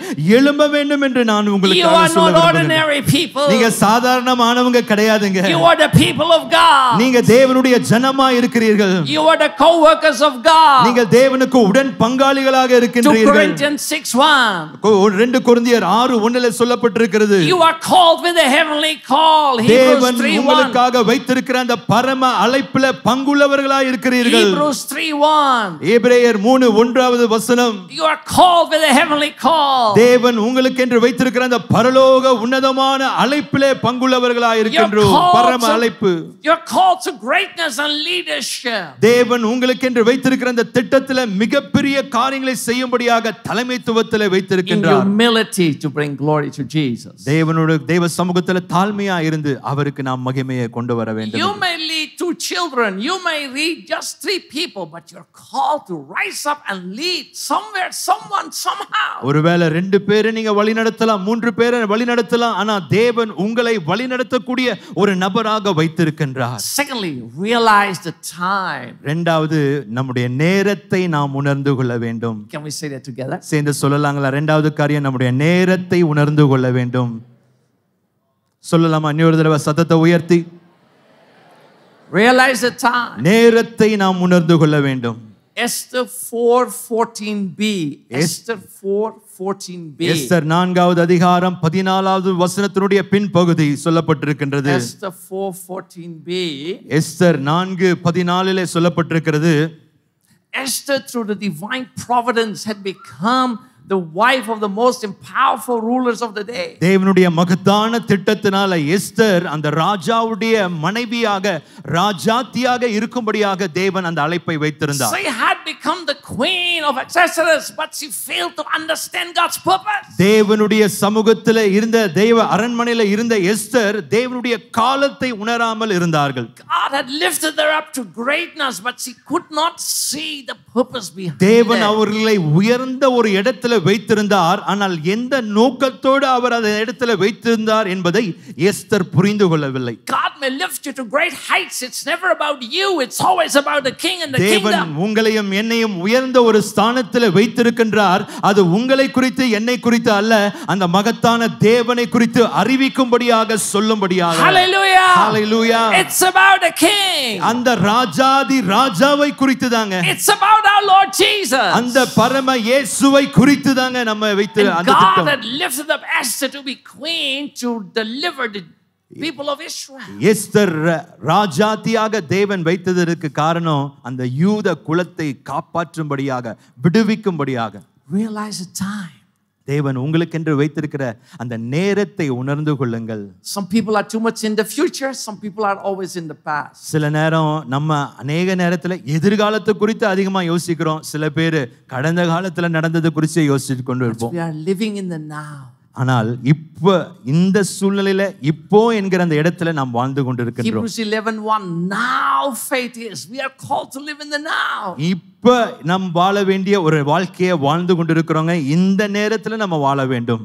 S2: எழும்ப வேண்டும் என்று நான் உங்களுக்கு சொல்ல
S1: விரும்புகிறேன் நீங்க
S2: சாதாரணமானவங்க கிடையாதுங்க you are the people of God நீங்க தேவனுடைய ஜனமா இருக்கிறீர்கள் you are the co-workers of god நீங்கள் தேவனுக்கு உடன் பங்காளிகளாக இருக்கின்றீர்கள் 2
S1: corinthians 6:1
S2: 2 கொரிந்தியர் 6:1 ல சொல்லப்பட்டிருக்கிறது you
S1: are called with a heavenly call தேவன் உங்களுக்காக
S2: வைத்திருக்கிற அந்த பரம அழைப்புல பங்குள்ளவர்களாக இருக்கிறீர்கள் hebrews
S1: 3:1
S2: எபிரேயர் 3 1வது வசனம்
S1: you are called with a heavenly call தேவன்
S2: உங்களுக்கு என்று வைத்திருக்கிற அந்த பரலோக உன்னதமான அழைப்பிலே பங்குள்ளவர்களாக இருக்கின்றோம் பரம அழைப்பு
S1: you are called called to greatness and leadership.
S2: தேவன் உங்களுக்கு என்று வைத்திருக்கிற அந்த திட்டத்தில் மிகப்பெரிய காரியங்களை செய்யும்படியாக தலைமைத்துவத்தில் வைத்திருக்கின்றார். In humility to bring glory to Jesus. தேவனோடு தேவ சமூகத்தில் தாழ்மையா இருந்து அவருக்கு நாம் மகிமையை கொண்டு வர வேண்டும். You
S1: may lead two children, you may lead just three people, but you're called to rise up and lead somewhere, someone, somehow.
S2: ஒருவேளை ரெண்டு பேரை நீங்க வழிநடத்தலாம் மூன்று பேரை வழிநடத்தலாம் ஆனா தேவன் உங்களை வழிநடத்தக்கூடிய ஒரு நபராக வைத்திருக்கின்றார்
S1: செகண்ட்லி ரியலைஸ் த டைம்
S2: ரெண்டாவது நம்முடைய நேரத்தை நாம் உணர்ந்து கொள்ள வேண்டும் Can we say that together? சேர்ந்து சொல்லலாங்களா ரெண்டாவது காரியம் நம்முடைய நேரத்தை உணர்ந்து கொள்ள வேண்டும் சொல்லலாமா இன்னொரு தடவை சத்தத்தை உயர்த்தி
S1: Realize த time.
S2: நேரத்தை நாம் உணர்ந்து கொள்ள வேண்டும்
S1: ester 4:14b ester 4:14b ester
S2: நான்காவது அதிகாரம் பதினாலாவது வசனத்தினுடைய பின்பகுதி சொல்லப்பட்டிருக்கின்றது எஸ்டர்
S1: 4:14b
S2: எஸ்டர் 4:14 லே சொல்லப்பட்டிருக்கிறது
S1: Esther through the divine providence had become the wife of the most powerful rulers of the day
S2: தேவனுடைய மகத்தான திட்டத்தினால எஸ்தர் அந்த ராஜாவுடைய மனைவியாக ராஜாத்தியாக இருக்கும்படியாக தேவன் அந்த அழைப்பை வைத்திருந்தார் she
S1: had become the queen of accessories but she failed to understand God's purpose
S2: தேவனுடைய சமூகத்தில் இருந்த தேவ அரண்மனையில் இருந்த எஸ்தர் தேவனுடைய காலத்தை உணராமல் இருந்தார்கள்
S1: God had lifted her up to greatness but she could not see the purpose behind தேவன்
S2: அவர்களை உயர்ந்த ஒரு இடத்துல வைத்திருந்தார் ஆனால் எந்த நோக்கத்தோடு அவர் அந்த இடத்துல வைத்திருந்தார் என்பதை எஸ்தர் புரிந்து கொள்ளவில்லை
S1: God may lift you to great heights it's never about you it's always about the king and the தேவன் kingdom
S2: உங்களையும் என்னையும் உயர்ந்த ஒரு ஸ்தானத்தில் வைத்திருக்கின்றார் அது உங்களை குறித்து என்னை குறித்து அல்ல அந்த மகத்தான தேவனை குறித்து அறிவிக்கும்படியாக சொல்லும்படியாக hallelujah hallelujah it's about the king அந்த ராஜாதி ராஜாவை குறித்து தாங்க it's about our lord jesus அந்த பரம இயேசுவை குறித்து வைத்து தாங்க நம்ம வைத்து அந்த திட்டம் God had
S1: lifted up Esther to be queen to deliver the people of Israel.
S2: Esther ராஜாதியாக தேவன் வைத்ததற்கு காரணம் அந்த யூத குலத்தை காப்பாற்றும்படியாக விடுவிக்கும்படியாக Realize the time. தேவன் உங்களுக்கு என்று வைத்திருக்கிற அந்த நேரத்தை உணர்ந்து கொள்ளுங்கள் some people are too much in the future some people
S1: are always in the past
S2: சில நேரம் நம்ம अनेक நேரத்துல எதிர்காலத்தை குறித்து அதிகமா யோசிக்கிறோம் சில பேர் கடந்த காலத்துல நடந்தது குறித்து யோசிச்சு கொண்டு இருப்போம்
S1: we are living in the now
S2: ஆனால் இப்போ இந்த சூழ்நிலையில இப்போ என்கிற அந்த இடத்துல நாம் வாழ்ந்து கொண்டிருக்கிறோம்
S1: இப்ப 11:1
S2: இப்போ நாம் வாழ வேண்டிய ஒரு வாழ்க்கையை வாழ்ந்து கொண்டிருக்கிறோங்க இந்த நேரத்துல நம்ம வாழ வேண்டும்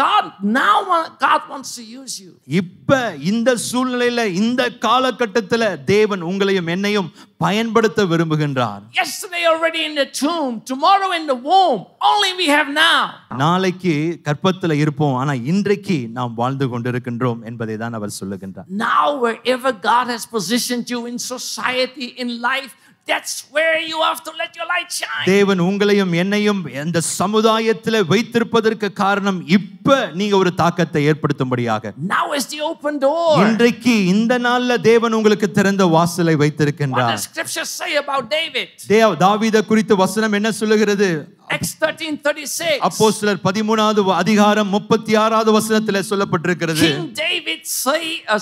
S1: God now want, God wants to use you.
S2: இப்ப இந்த சூழ்நிலையில இந்த காலகட்டத்தில் தேவன் உங்களையும் என்னையும் பயன்படுத்த விரும்புகின்றார்.
S1: Yesterday already in the tomb, tomorrow in the womb. Only we have now.
S2: நாளைக்கு கற்பத்தில் இருப்போம் ஆனா இன்றைக்கு நாம் வாழ்ந்து கொண்டிருக்கின்றோம் என்பதை தான் அவர் சொல்லுகின்றார்.
S1: Now wherever God has positioned you in society in life That's where you have to let your light shine.
S2: தேவன் உங்களையும் என்னையும் அந்த சமுதாயத்தில் வைத்திருப்பதற்கு காரணம் இப்போ இப்ப நீங்க ஒரு தாக்கத்தை ஏற்படுத்தும்படியாக
S1: now is the open door
S2: இன்றைக்கு இந்த நாள்ல தேவன் உங்களுக்கு திறந்த வாசலை வைத்திருக்கின்றார் what does
S1: scripture say about david
S2: தேவ தாவீத குறித்து வசனம் என்ன சொல்லுகிறது
S1: Acts 13:36 அப்போஸ்தலர்
S2: 13வது அதிகாரம் 36வது வசனத்தில் சொல்லப்பட்டிருக்கிறது King
S1: David say uh,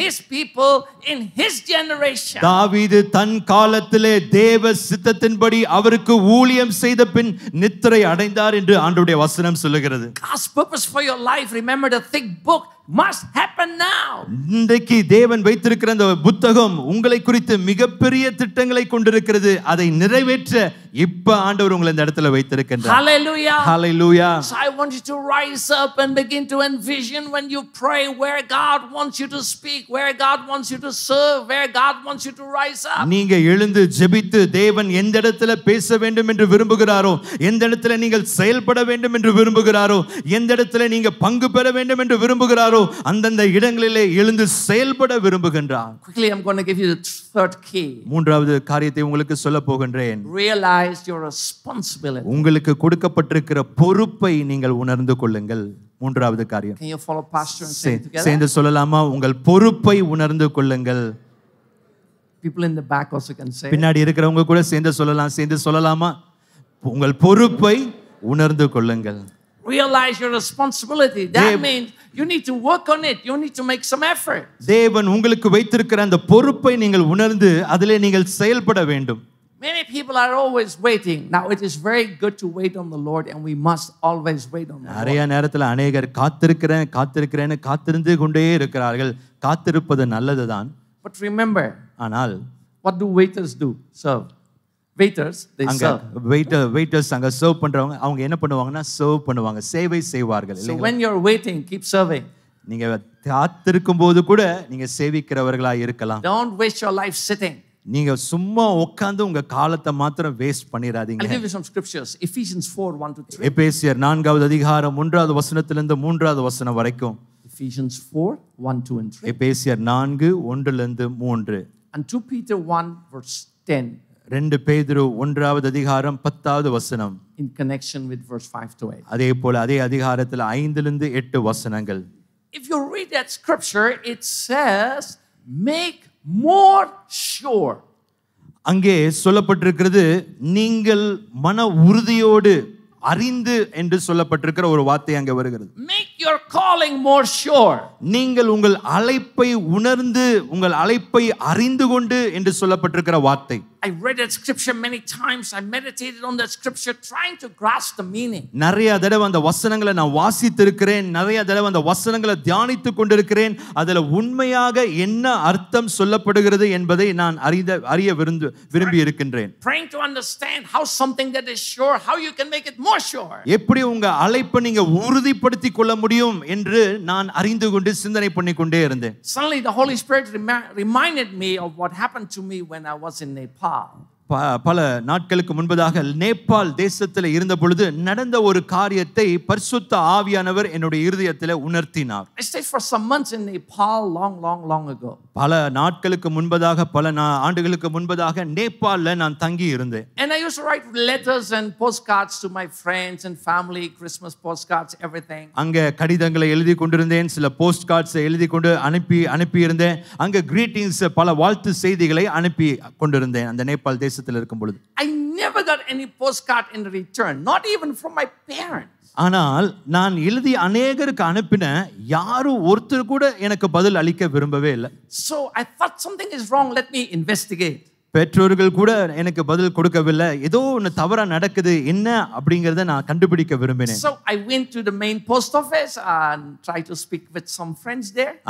S1: his people in his generation
S2: தாவீது தன் காலத்திலே தேவ சித்தத்தின்படி அவருக்கு ஊழியம் செய்த பின் நித்திரை அடைந்தார் என்று ஆண்டவருடைய வசனம் சொல்லுகிறது
S1: God's purpose for your life. Remember the thick book must happen now.
S2: இன்றைக்கு தேவன் வைத்திருக்கிற அந்த புத்தகம் உங்களை குறித்து மிகப்பெரிய திட்டங்களை கொண்டிருக்கிறது அதை நிறைவேற்ற இப்ப ஆண்டவர் உங்களை இந்த இடத்துல வைத்திருக்கின்றார் hallelujah hallelujah so
S1: i want you to rise up and begin to envision when you pray where god wants you to speak where god wants you to serve where god wants you to rise up
S2: நீங்க எழுந்து ஜெபித்து தேவன் எந்த இடத்துல பேச வேண்டும் என்று விரும்புகிறாரோ எந்த இடத்துல நீங்கள் செயல்பட வேண்டும் என்று விரும்புகிறாரோ எந்த இடத்துல நீங்க பங்கு பெற வேண்டும் என்று விரும்புகிறாரோ எல்லாரும் அந்தந்த இடங்களிலே எழுந்து செயல்பட விரும்புகின்றார்
S1: quickly i'm going to give you the third key
S2: மூன்றாவது காரியத்தை உங்களுக்கு சொல்ல போகின்றேன்
S1: realize your responsibility
S2: உங்களுக்கு கொடுக்கப்பட்டிருக்கிற பொறுப்பை நீங்கள் உணர்ந்து கொள்ளுங்கள் மூன்றாவது காரியம்
S1: can you follow pastor and together சேர்ந்து
S2: சொல்லலாமா உங்கள் பொறுப்பை உணர்ந்து கொள்ளுங்கள்
S1: people in the back also can say பின்னாடி
S2: இருக்கிறவங்க கூட சேர்ந்து சொல்லலாம் சேர்ந்து சொல்லலாமா உங்கள் பொறுப்பை உணர்ந்து கொள்ளுங்கள்
S1: realize your responsibility. That means you need to work on it. You need to make some effort.
S2: உங்களுக்கு வைத்திருக்கிற அந்த பொறுப்பை நீங்கள் உணர்ந்து அதிலே நீங்கள் செயல்பட வேண்டும்.
S1: Many people are always waiting. Now it is very good to wait on the Lord and we must always wait on the Lord. நிறைய
S2: நேரத்துல अनेகர் காத்திருக்கிறேன் காத்திருந்து கொண்டே இருக்கிறார்கள். காத்திருப்பது நல்லதுதான். But remember ஆனால் what do waiters do? Serve. Waiters அங்க வெயிட்டர் வெயிட்டர்ஸ் அங்க சர்வ் பண்றவங்க அவங்க என்ன பண்ணுவாங்கன்னா சர்வ் பண்ணுவாங்க சேவை செய்வார்கள் இல்லை when you're waiting keep keep நீங்கள் நீங்க காத்திருக்கும் போது கூட நீங்க சேவிக்கிறவர்களா இருக்கலாம் don't waste your life sitting நீங்க சும்மா உட்கார்ந்து உங்க காலத்தை மாத்திரம் வேஸ்ட் பண்ணிராதீங்க I'll give you
S1: some scriptures Ephesians 4:1 to 3
S2: எபேசியர் 4வது அதிகாரம் 1வது வசனத்திலிருந்து 3வது வசனம் வரைக்கும் Ephesians 4:1 2 and 3 எபேசியர் 4 1 இருந்து 3 and 2
S1: Peter 1 verse
S2: 10 ரெண்டு பேதுரு ஒன்றாவது அதிகாரம் பத்தாவது வசனம் in connection with verse 5 to 8 அதே போல அதே அதிகாரத்தில் ஐந்திலிருந்து எட்டு வசனங்கள்
S1: if you read that scripture it says
S2: make more sure அங்கே சொல்லப்பட்டிருக்கிறது நீங்கள் மன உறுதியோடு அறிந்து என்று சொல்லப்பட்டிருக்கிற ஒரு வார்த்தை அங்கே வருகிறது make your calling more sure நீங்கள் உங்கள் அழைப்பை உணர்ந்து உங்கள் அழைப்பை அறிந்து கொண்டு என்று சொல்லப்பட்டிருக்கிற வார்த்தை
S1: I read that scripture many times. I meditated on that scripture, trying to grasp the meaning.
S2: நிறைய தடவை அந்த வசனங்களை நான் வாசித்திருக்கிறேன் நிறைய தடவை அந்த வசனங்களை தியானித்து கொண்டிருக்கிறேன் அதில் உண்மையாக என்ன அர்த்தம் சொல்லப்படுகிறது என்பதை நான் அறிந்த அறிய விருந்து விரும்பி இருக்கின்றேன்
S1: Trying to understand how something that is sure, how you can make it more sure.
S2: எப்படி உங்க அழைப்பை நீங்க உறுதிப்படுத்திக் கொள்ள முடியும் முடியும் என்று நான் அறிந்து கொண்டு சிந்தனை பண்ணி கொண்டே இருந்தேன்
S1: suddenly the holy spirit reminded me of what happened to me when i was in nepal
S2: பல நாட்களுக்கு முன்பதாக நேபாள் தேசத்தில் இருந்த பொழுது நடந்த ஒரு காரியத்தை பரிசுத்த ஆவியானவர் என்னுடைய இருதயத்தில் உணர்த்தினார் பல நாட்களுக்கு முன்பதாக பல ஆண்டுகளுக்கு முன்பதாக நேபாளில் நான் தங்கி இருந்தேன் அங்க கடிதங்களை எழுதி கொண்டிருந்தேன் சில போஸ்ட் கார்ட்ஸ் எழுதி கொண்டு அனுப்பி அனுப்பி இருந்தேன் அங்க கிரீட்டிங்ஸ் பல வாழ்த்து செய்திகளை அனுப்பி கொண்டிருந்தேன் அந்த நேபாள் தேச தேசத்தில் இருக்கும் பொழுது
S1: I never got any post card in return not even from my parents
S2: ஆனால் நான் எழுதி அநேகருக்கு அனுப்பின யாரும் ஒருத்தர் கூட எனக்கு பதில் அளிக்க விரும்பவே இல்லை so I thought something is wrong let me investigate பெற்றோர்கள் கூட எனக்கு பதில் கொடுக்கவில்லை ஏதோ ஒன்று தவறா நடக்குது என்ன அப்படிங்கறத நான் கண்டுபிடிக்க விரும்பினேன் so
S1: I went to the main post office and tried to speak with some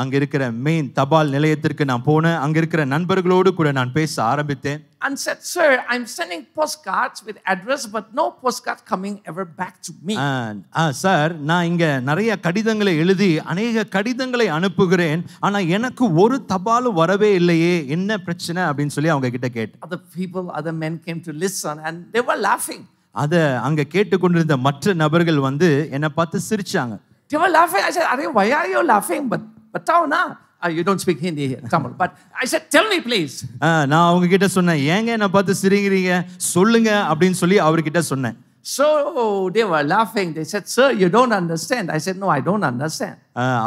S2: அங்க இருக்கிற மெயின் தபால் நிலையத்திற்கு நான் போனேன் அங்க இருக்கிற நண்பர்களோடு கூட நான் பேச ஆரம்பித்தேன்
S1: and said, Sir, I'm sending postcards with address, but no postcard coming ever back to me.
S2: And uh, sir, na inga nariya kadidangale eludi, aneiga kadidangale anupugren, ana yenaku oru thabalu ille illaye, inna prachna abin suliya onga kitta
S1: Other people, other men came to listen and they were laughing.
S2: Ada anga kettu the matra nabargal vande enna paathu sirichaanga.
S1: They were laughing. I said, Are you, why are you laughing? But but tau na. You don't speak Hindi Tamil but
S2: I said tell me please நான் அவங்க கிட்ட சொன்னேன் ஏங்க என்ன பார்த்து சிரிங்கிறீங்க சொல்லுங்க அப்படின்னு சொல்லி அவர்கிட்ட சொன்னேன்
S1: So they were laughing. They said, Sir, you don't understand. I said, No, I don't understand.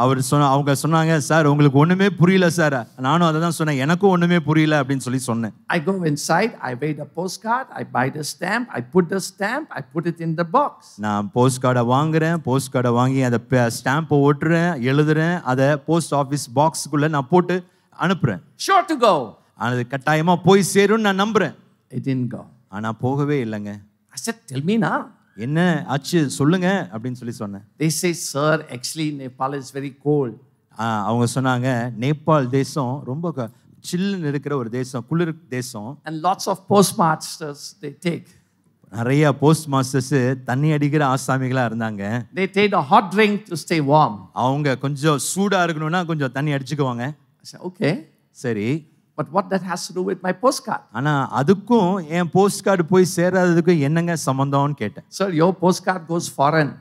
S2: அவர் சொன்ன அவங்க சொன்னாங்க சார் உங்களுக்கு ஒண்ணுமே புரியல சார் நானும் அதை தான் சொன்னேன் எனக்கும் ஒண்ணுமே புரியல அப்படின்னு சொல்லி சொன்னேன் I go side I wait the post card I buy the stamp I put the stamp I put it in the box நான் போஸ்ட் கார்டை வாங்குறேன் போஸ்ட் கார்டை வாங்கி அந்த ஸ்டாம்பை ஓட்டுறேன் எழுதுறேன் அதை போஸ்ட் ஆஃபீஸ் பாக்ஸுக்குள்ள நான் போட்டு அனுப்புறேன் ஷோர் டு கோ அது கட்டாயமா போய் சேரும்னு நான் நம்புறேன் இட் இன் கோ ஆனா போகவே இல்லைங்க I said, tell me now. என்ன ஆச்சு சொல்லுங்க அப்படின்னு சொல்லி சொன்னேன் they say sir actually Nepal is very cold அவங்க சொன்னாங்க நேபாள் தேசம் ரொம்ப சில்லுன்னு இருக்கிற ஒரு தேசம் குளிர் தேசம் and lots of post masters they take நிறைய போஸ்ட் மாஸ்டர்ஸ் தண்ணி அடிக்கிற ஆசாமிகளா இருந்தாங்க they take a hot drink to stay warm அவங்க கொஞ்சம் சூடா இருக்கணும்னா கொஞ்சம் தண்ணி அடிச்சுக்குவாங்க ஓகே சரி but what that has to do with my post card ஆனால் அதுக்கும் என் போஸ்ட் கார்டு போய் சேராததுக்கும் என்னங்க சம்மந்தம்னு கேட்டேன் sir your post card goes foreign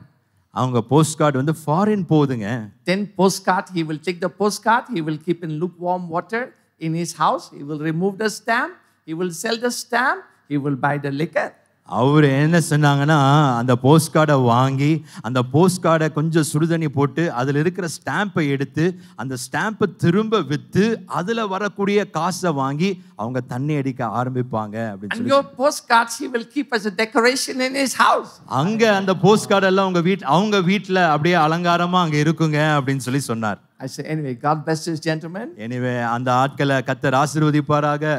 S2: அவங்க போஸ்ட் கார்டு வந்து ஃபாரின் போகுதுங்க then post card he will take the post card he will keep in lukewarm
S1: water in his house he will remove the stamp he will sell the stamp he will buy the
S2: liquor அவர் என்ன சொன்னாங்கன்னா அந்த post கார்டை வாங்கி அந்த post கார்டை கொஞ்சம் சுடுதண்ணி போட்டு அதில் இருக்கிற ஸ்டாம்பை எடுத்து அந்த ஸ்டாம்பை திரும்ப விற்று அதில் வரக்கூடிய காசை வாங்கி அவங்க தண்ணி அடிக்க ஆரம்பிப்பாங்க அங்கே அந்த போஸ்ட் கார்டெல்லாம் அவங்க வீட் அவங்க வீட்டில் அப்படியே அலங்காரமாக அங்கே இருக்குங்க அப்படின்னு சொல்லி சொன்னார் I say, anyway, God bless this gentleman. Anyway, அந்த ஆட்களை கத்தர் ஆசீர்வதிப்பாராக.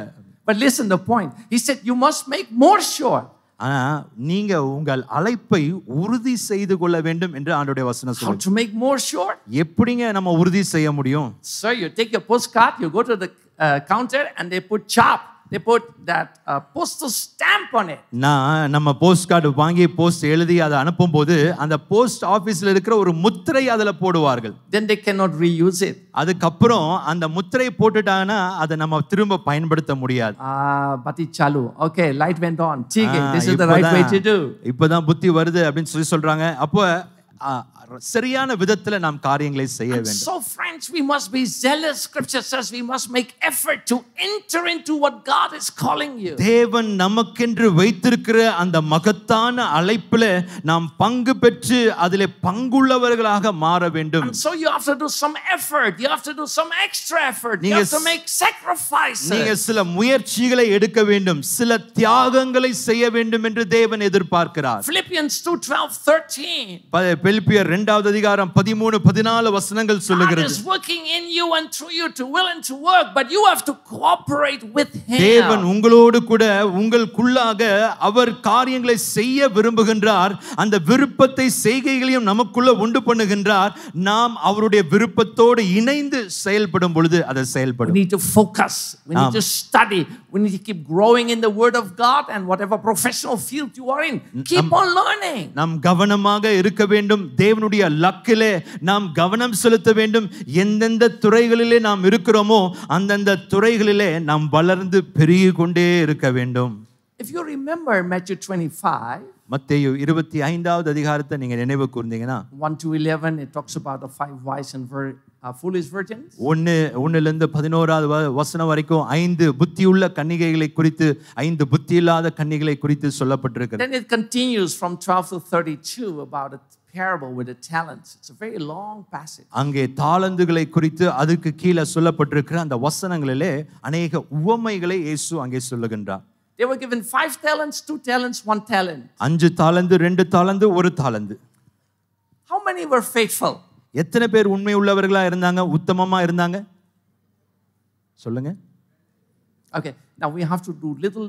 S2: But listen the point. He said, you must make more sure. ஆனால் நீங்கள் உங்கள் அழைப்பை உறுதி செய்து கொள்ள வேண்டும் என்று ஆண்டுடைய வசனம் சொல்லுங்க டு மேக் மோர் ஷூர் எப்படிங்க நம்ம உறுதி செய்ய முடியும் so you take a post card you go
S1: to the counter and they put chop they put that uh, postal stamp on it.
S2: நான் நம்ம போஸ்ட் கார்டு வாங்கி போஸ்ட் எழுதி அதை அனுப்பும் போது அந்த போஸ்ட் ஆபீஸ்ல இருக்கிற ஒரு முத்திரை அதுல போடுவார்கள். Then they cannot reuse it. அதுக்கப்புறம் அந்த முத்திரை போட்டுட்டாங்கன்னா அதை நம்ம திரும்ப பயன்படுத்த முடியாது. Ah, பத்தி சாலு. Okay, light went on. ठीक है. This is the right way to do. இப்போதான் புத்தி வருது அப்படின்னு சொல்லி சொல்றாங்க. அப்போ சரியான நாம் காரியங்களை செய்ய வேண்டும்
S1: so friends we must be zealous scripture says we must make effort to enter into what god is calling you
S2: தேவன் நமக்கென்று வைத்திருக்கிற அந்த மகத்தான அழைப்பில் நாம் பங்கு பெற்று அதிலே பங்குள்ளவர்களாக மாற வேண்டும் and
S1: so you have to do some effort you have to do some extra effort you have to make sacrifices நீங்க
S2: சில முயற்சிகளை எடுக்க வேண்டும் சில தியாகங்களை செய்ய வேண்டும் என்று தேவன் எதிர்பார்க்கிறார்
S1: Philippians 2 12
S2: 13 பிலிப்பியர் இரண்டாவது அதிகாரம் பதிமூணு பதினாலு வசனங்கள் சொல்லுகிறது is
S1: working in you and through you to will and to work but you have to cooperate with him தேவன்
S2: உங்களோடு கூட உங்களுக்குள்ளாக அவர் காரியங்களை செய்ய விரும்புகின்றார் அந்த விருப்பத்தை செய்கைகளையும் நமக்குள்ள உண்டு பண்ணுகின்றார் நாம் அவருடைய விருப்பத்தோடு இணைந்து செயல்படும் பொழுது அதை செயல்படும் we need to focus we need to study we need to keep growing in the word of god and whatever
S1: professional field you are in keep on learning
S2: நாம் கவனமாக இருக்க வேண்டும் வேண்டும் தேவனுடைய லக்கிலே நாம் கவனம் செலுத்த வேண்டும் எந்தெந்த துறைகளிலே நாம் இருக்கிறோமோ அந்தந்த துறைகளிலே நாம் வளர்ந்து பெருகி கொண்டே இருக்க வேண்டும்
S1: you remember remember twenty five
S2: மத்தேயு இருபத்தி ஐந்தாவது அதிகாரத்தை நீங்க நினைவு கூர்ந்தீங்கன்னா one to
S1: eleven it talks about the five wise and were foolish virgins
S2: ஒன்று இருந்து பதினோராவது வசனம் வரைக்கும் ஐந்து புத்தியுள்ள கன்னிகைகளை குறித்து ஐந்து புத்தி இல்லாத கன்னிகளை குறித்து சொல்லப்பட்டிருக்கு Then
S1: it continues from 12 to 32 about it. parable with the talents. It's a very long passage.
S2: அங்கே தாளந்துகளை குறித்து அதுக்கு கீழே சொல்லப்பட்டிருக்கிற அந்த வசனங்களிலே அநேக உவமைகளை இயேசு அங்கே சொல்லுகின்றார்
S1: They were given five talents, two talents, one talent.
S2: அஞ்சு தாளந்து ரெண்டு தாளந்து ஒரு தாளந்து.
S1: How many were faithful?
S2: எத்தனை பேர் உண்மை உள்ளவர்களா இருந்தாங்க உத்தமமா இருந்தாங்க சொல்லுங்க
S1: Okay, now we have to do little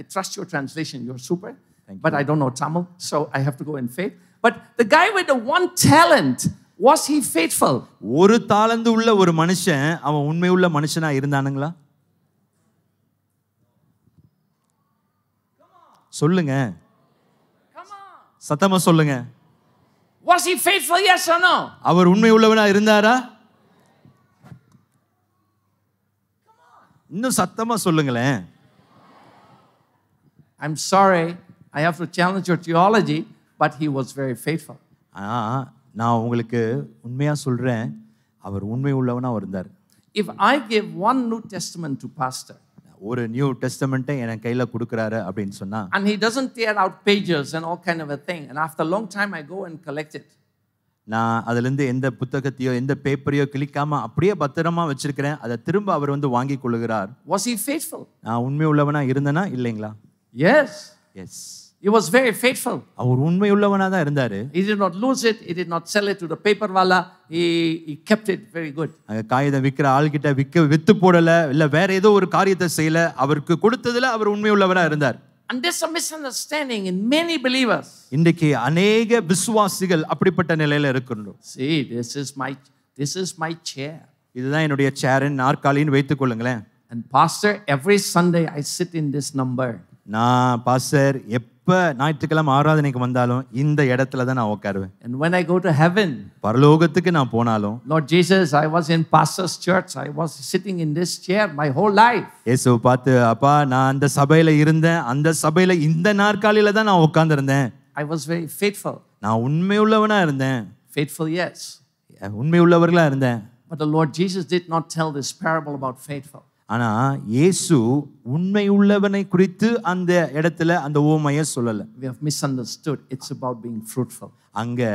S1: I trust your translation, you're super, Thank but you. I don't know Tamil, so I have to go in faith. But the guy with the one talent,
S2: was he faithful? ஒரு தாளந்து உள்ள ஒரு மனுஷன் அவன் உண்மையுள்ள மனுஷனா இருந்தானுங்களா சொல்லுங்க சத்தமா சொல்லுங்க
S1: Was he faithful? Yes or no?
S2: அவர் உண்மையுள்ளவனா இருந்தாரா இன்னும் சத்தமா சொல்லுங்களேன் I'm sorry, I have to challenge your theology but he was very faithful. ஆனால் நான் உங்களுக்கு உண்மையாக சொல்கிறேன் அவர் உண்மை உள்ளவனாக இருந்தார் if I give one New Testament to pastor, ஒரு நியூ டெஸ்டமெண்ட்டை என் கையில் கொடுக்குறாரு அப்படின்னு சொன்னா
S1: and he doesn't tear out pages and all kind of a thing and after a long time I go and collect it
S2: நான் அதுலேருந்து எந்த புத்தகத்தையோ எந்த பேப்பரையோ கிளிக்காம அப்படியே பத்திரமா வச்சிருக்கிறேன் அதை திரும்ப அவர் வந்து வாங்கி கொள்கிறார்
S1: வாஸ் ஹி ஃபேட்ஃபுல்
S2: நான் உண்மை உள்ளவனா இருந்தனா இல்லைங்களா yes yes He was very faithful. அவர் உண்மையுள்ளவனா தான் இருந்தாரு. He did not lose it. He did not sell it
S1: to the paper wala.
S2: He, he kept it very good. அங்க காகிதம் விக்கிற ஆள் கிட்ட விக்க வித்து போடல இல்ல வேற ஏதோ ஒரு காரியத்தை செய்யல அவருக்கு கொடுத்ததுல அவர் உண்மையுள்ளவனா இருந்தார்.
S1: And there's a misunderstanding in many believers.
S2: இன்றைக்கு अनेक விசுவாசிகள் அப்படிப்பட்ட நிலையில இருக்கிறோம். See, this is my this is my chair. இதுதான் என்னுடைய சேர் நாற்காலின்னு வைத்துக் கொள்ளுங்களேன். And pastor every Sunday I sit in this number. நான் பாஸ்டர் எப் எப்போ ஞாயிற்றுக்கிழமை ஆராதனைக்கு வந்தாலும் இந்த இடத்துல தான் நான் உட்காருவேன் and when i go to heaven பரலோகத்துக்கு நான் போனாலும் lord jesus i was in pastor's church i was sitting in
S1: this chair my whole life
S2: இயேசு பார்த்து அப்பா நான் அந்த சபையில இருந்தேன் அந்த சபையில இந்த நாற்காலியில தான் நான் உட்கார்ந்து i was very faithful நான் உண்மையுள்ளவனா இருந்தேன் faithful yes உண்மையுள்ளவர்களா இருந்தேன் but the lord jesus did not tell this parable about faithful ஆனால் இயேசு உண்மை உள்ளவனை குறித்து அந்த இடத்துல அந்த ஓமையை சொல்லலை we have misunderstood it's about being fruitful அங்கே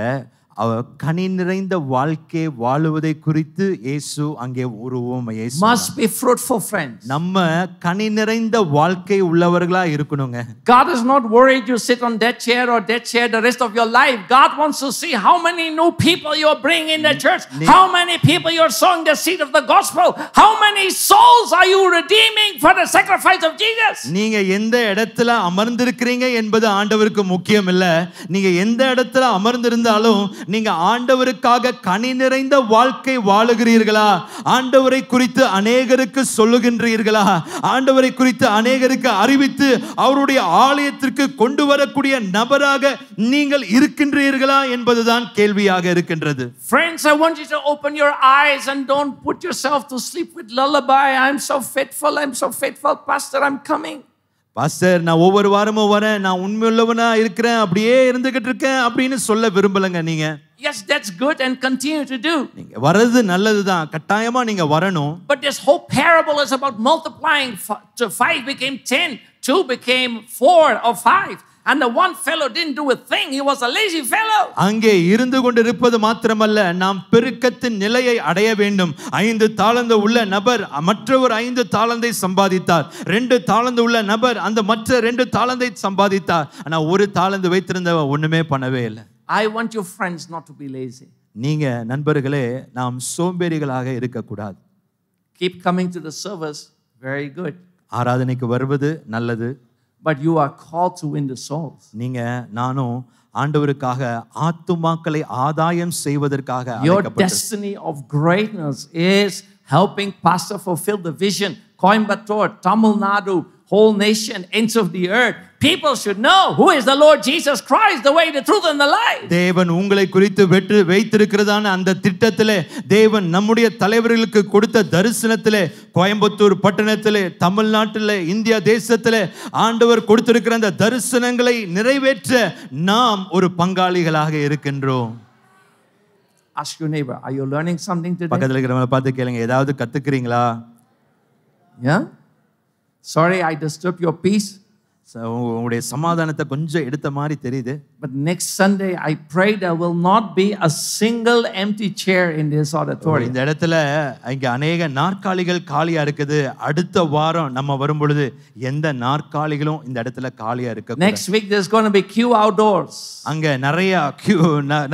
S2: கனி நிறைந்த வாழ்க்கை வாழுவதை குறித்து இயேசு அங்கே ஒரு உவமையை must be fruitful friends நம்ம கனி நிறைந்த வாழ்க்கை உள்ளவர்களா இருக்கணுங்க God is not
S1: worried you sit on that chair or that chair the rest of your life God wants to see how many new people you are bringing in the church how many people you are sowing the seed of the gospel how many souls are you redeeming
S2: for the sacrifice of Jesus நீங்க எந்த இடத்துல அமர்ந்திருக்கிறீங்க என்பது ஆண்டவருக்கு முக்கியம் இல்ல நீங்க எந்த இடத்துல அமர்ந்திருந்தாலும் நீங்க ஆண்டவருக்காக கனி நிறைந்த வாழ்க்கை வாழுகிறீர்களா ஆண்டவரை குறித்து அநேகருக்கு சொல்லுகின்றீர்களா ஆண்டவரை குறித்து அநேகருக்கு அறிவித்து அவருடைய ஆலயத்திற்கு கொண்டு வரக்கூடிய நபராக நீங்கள் இருக்கின்றீர்களா என்பதுதான் கேள்வியாக இருக்கின்றது Friends, I want you to open your eyes and don't put yourself to sleep with lullaby.
S1: I'm so faithful, I'm so faithful, Pastor, I'm coming.
S2: Pastor நான் ஒவ்வொரு வாரமும் வரேன் நான் உண்மையுள்ளவனா இருக்கிறேன் அப்படியே இருந்துகிட்டு இருக்கேன் அப்படின்னு சொல்ல விரும்பலங்க நீங்க
S1: Yes, that's good and continue to do.
S2: நீங்க வரது நல்லது தான் கட்டாயமா நீங்க வரணும்.
S1: But this whole parable is about multiplying. Five became ten, two became four or five. And the one fellow didn't do a thing. He was a lazy fellow.
S2: Ange irundu kondu irppadu maatramalla nam perukkathin nilaiyai adaiya vendum. Ainthu thaalandhu ulla nabar mattravar ainthu thaalandhai sambaadithaar. Rendu thaalandhu ulla nabar andha mattra rendu thaalandhai sambaditha. Ana oru thaalandhu veithirundhava onnume panave illa. I want your friends not to be lazy. Neenga nanbargale nam somberigalaga irukkakoodad. Keep coming to the service. Very good. ஆராதனைக்கு வருவது நல்லது but you are called to win the souls நீங்க நானும் ஆண்டவருக்காக ஆத்துமாக்களை ஆதாயம் செய்வதற்காக your destiny of greatness is helping pastor fulfill the
S1: vision Coimbatore Tamil Nadu whole nation, ends of the earth. People should know who is the Lord Jesus Christ, the way, the truth, and the life.
S2: தேவன் உங்களை குறித்து வெற்றி வைத்திருக்கிறதான அந்த திட்டத்திலே தேவன் நம்முடைய தலைவர்களுக்கு கொடுத்த தரிசனத்திலே கோயம்புத்தூர் பட்டணத்திலே தமிழ்நாட்டில் இந்தியா தேசத்திலே ஆண்டவர் கொடுத்திருக்கிற அந்த தரிசனங்களை நிறைவேற்ற நாம் ஒரு பங்காளிகளாக இருக்கின்றோம் Ask your neighbor, are you learning something today? பக்கத்தில் இருக்கிறவங்களை பார்த்து கேளுங்க ஏதாவது கத்துக்கிறீங்களா Yeah? Sorry, I disturbed your peace. உங்களுடைய சமாதானத்தை கொஞ்சம் எடுத்த மாதிரி தெரியுது but next Sunday I pride will not be a single empty chair in this இந்த இடத்துல இங்கே அநேக நாற்காலிகள் காலியாக இருக்குது அடுத்த வாரம் நம்ம வரும் பொழுது எந்த நாற்காலிகளும் இந்த இடத்துல காலியாக இருக்கு next week this gonna be queue out doors அங்கே நிறைய கியூ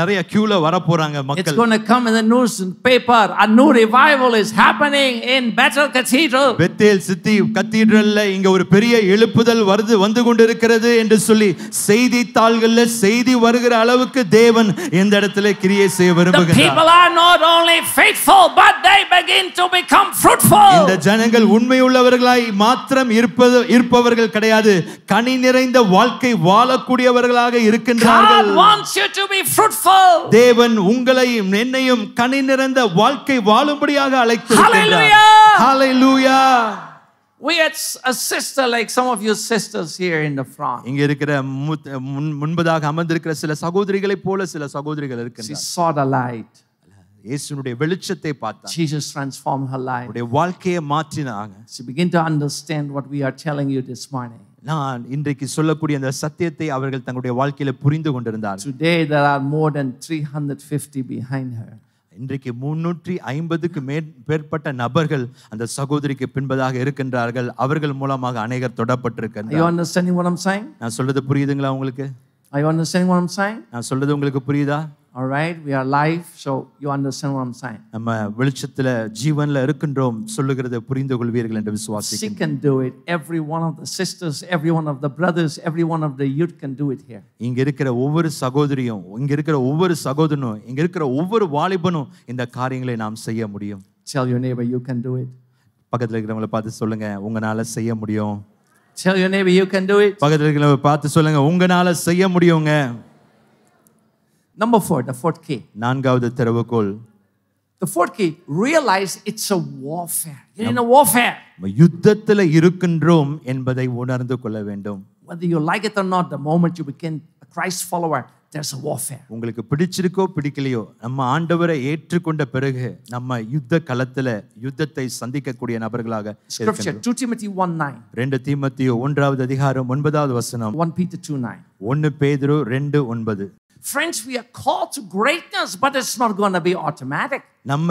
S2: நிறைய கியூல வர போறாங்க மக்கள் it's gonna come in the newspaper a new
S1: revival is happening in Bethel cathedral
S2: Bethel city கத்தீட்ரல்ல இங்க ஒரு பெரிய எழுப்புதல் வருது வந்து கொண்டிருக்கிறது என்று சொல்லி செய்தித்தாள்களில் செய்தி வருகிற அளவுக்கு தேவன் இந்த இடத்துல கிரியை செய்ய விரும்புகிறார் இந்த ஜனங்கள் உண்மையுள்ளவர்களாய் மாத்திரம் இருப்பது இருப்பவர்கள் கிடையாது கனி நிறைந்த வாழ்க்கை வாழக்கூடியவர்களாக இருக்கின்றார்கள் தேவன் உங்களையும் என்னையும் கனி நிறைந்த வாழ்க்கை வாழும்படியாக அழைத்து We had a sister like some of your sisters here in the front. She saw the light. Jesus transformed her life. She began to understand what we are telling you this morning. நான் இன்றைக்கு சொல்லக்கூடிய அந்த சத்தியத்தை அவர்கள் தங்களுடைய வாழ்க்கையில புரிந்து கொண்டிருந்தார்கள். Today there are more than 350 behind her. இன்றைக்கு முன்னூற்றி ஐம்பதுக்கு மேற்பட்ட நபர்கள் அந்த சகோதரிக்கு பின்பதாக இருக்கின்றார்கள் அவர்கள் மூலமாக அநேகர் தொடப்பட்டிருக்கிறார் நான் சொல்றது புரியுதுங்களா உங்களுக்கு நான் சொல்றது உங்களுக்கு புரியுதா
S1: All right, we are live, so you understand what I'm saying.
S2: நம்ம வெளிச்சத்துல ஜீவன்ல இருக்கின்றோம் சொல்லுகிறது புரிந்து கொள்வீர்கள் என்று விசுவாசிக்கிறேன். She can do it. Every one of the sisters, every one of the brothers, every one of the youth can do it here. இங்க இருக்கிற ஒவ்வொரு சகோதரியும், இங்க இருக்கிற ஒவ்வொரு சகோதரனும், இங்க இருக்கிற ஒவ்வொரு வாலிபனும் இந்த காரியங்களை நாம் செய்ய முடியும். Tell your neighbor you can do it. பக்கத்துல இருக்கிறவங்கள பார்த்து சொல்லுங்க உங்களால செய்ய முடியும். Tell your neighbor you can do it. பக்கத்துல இருக்கிறவங்க பார்த்து சொல்லுங்க உங்களால செய்ய முடியும்ங்க. Number four, the fourth key. நான்காவது திறவுகோல் The fourth key, realize it's a warfare. You're in a warfare. யுத்தத்தில் இருக்கின்றோம் என்பதை உணர்ந்து கொள்ள வேண்டும்.
S1: Whether you like it or not, the moment you become a Christ follower, there's a warfare.
S2: உங்களுக்கு பிடிச்சிருக்கோ பிடிக்கலையோ நம்ம ஆண்டவரை ஏற்றுக்கொண்ட பிறகு நம்ம யுத்த களத்தில் யுத்தத்தை சந்திக்கக்கூடிய நபர்களாக Scripture, 2 Timothy 1:9. 2 தீமோத்தேயு 1வது அதிகாரம் 9வது வசனம். 1 Peter 2:9. 1 பேதுரு 2:9.
S1: Friends, we are called to greatness, but it's not
S2: going to be automatic. நம்ம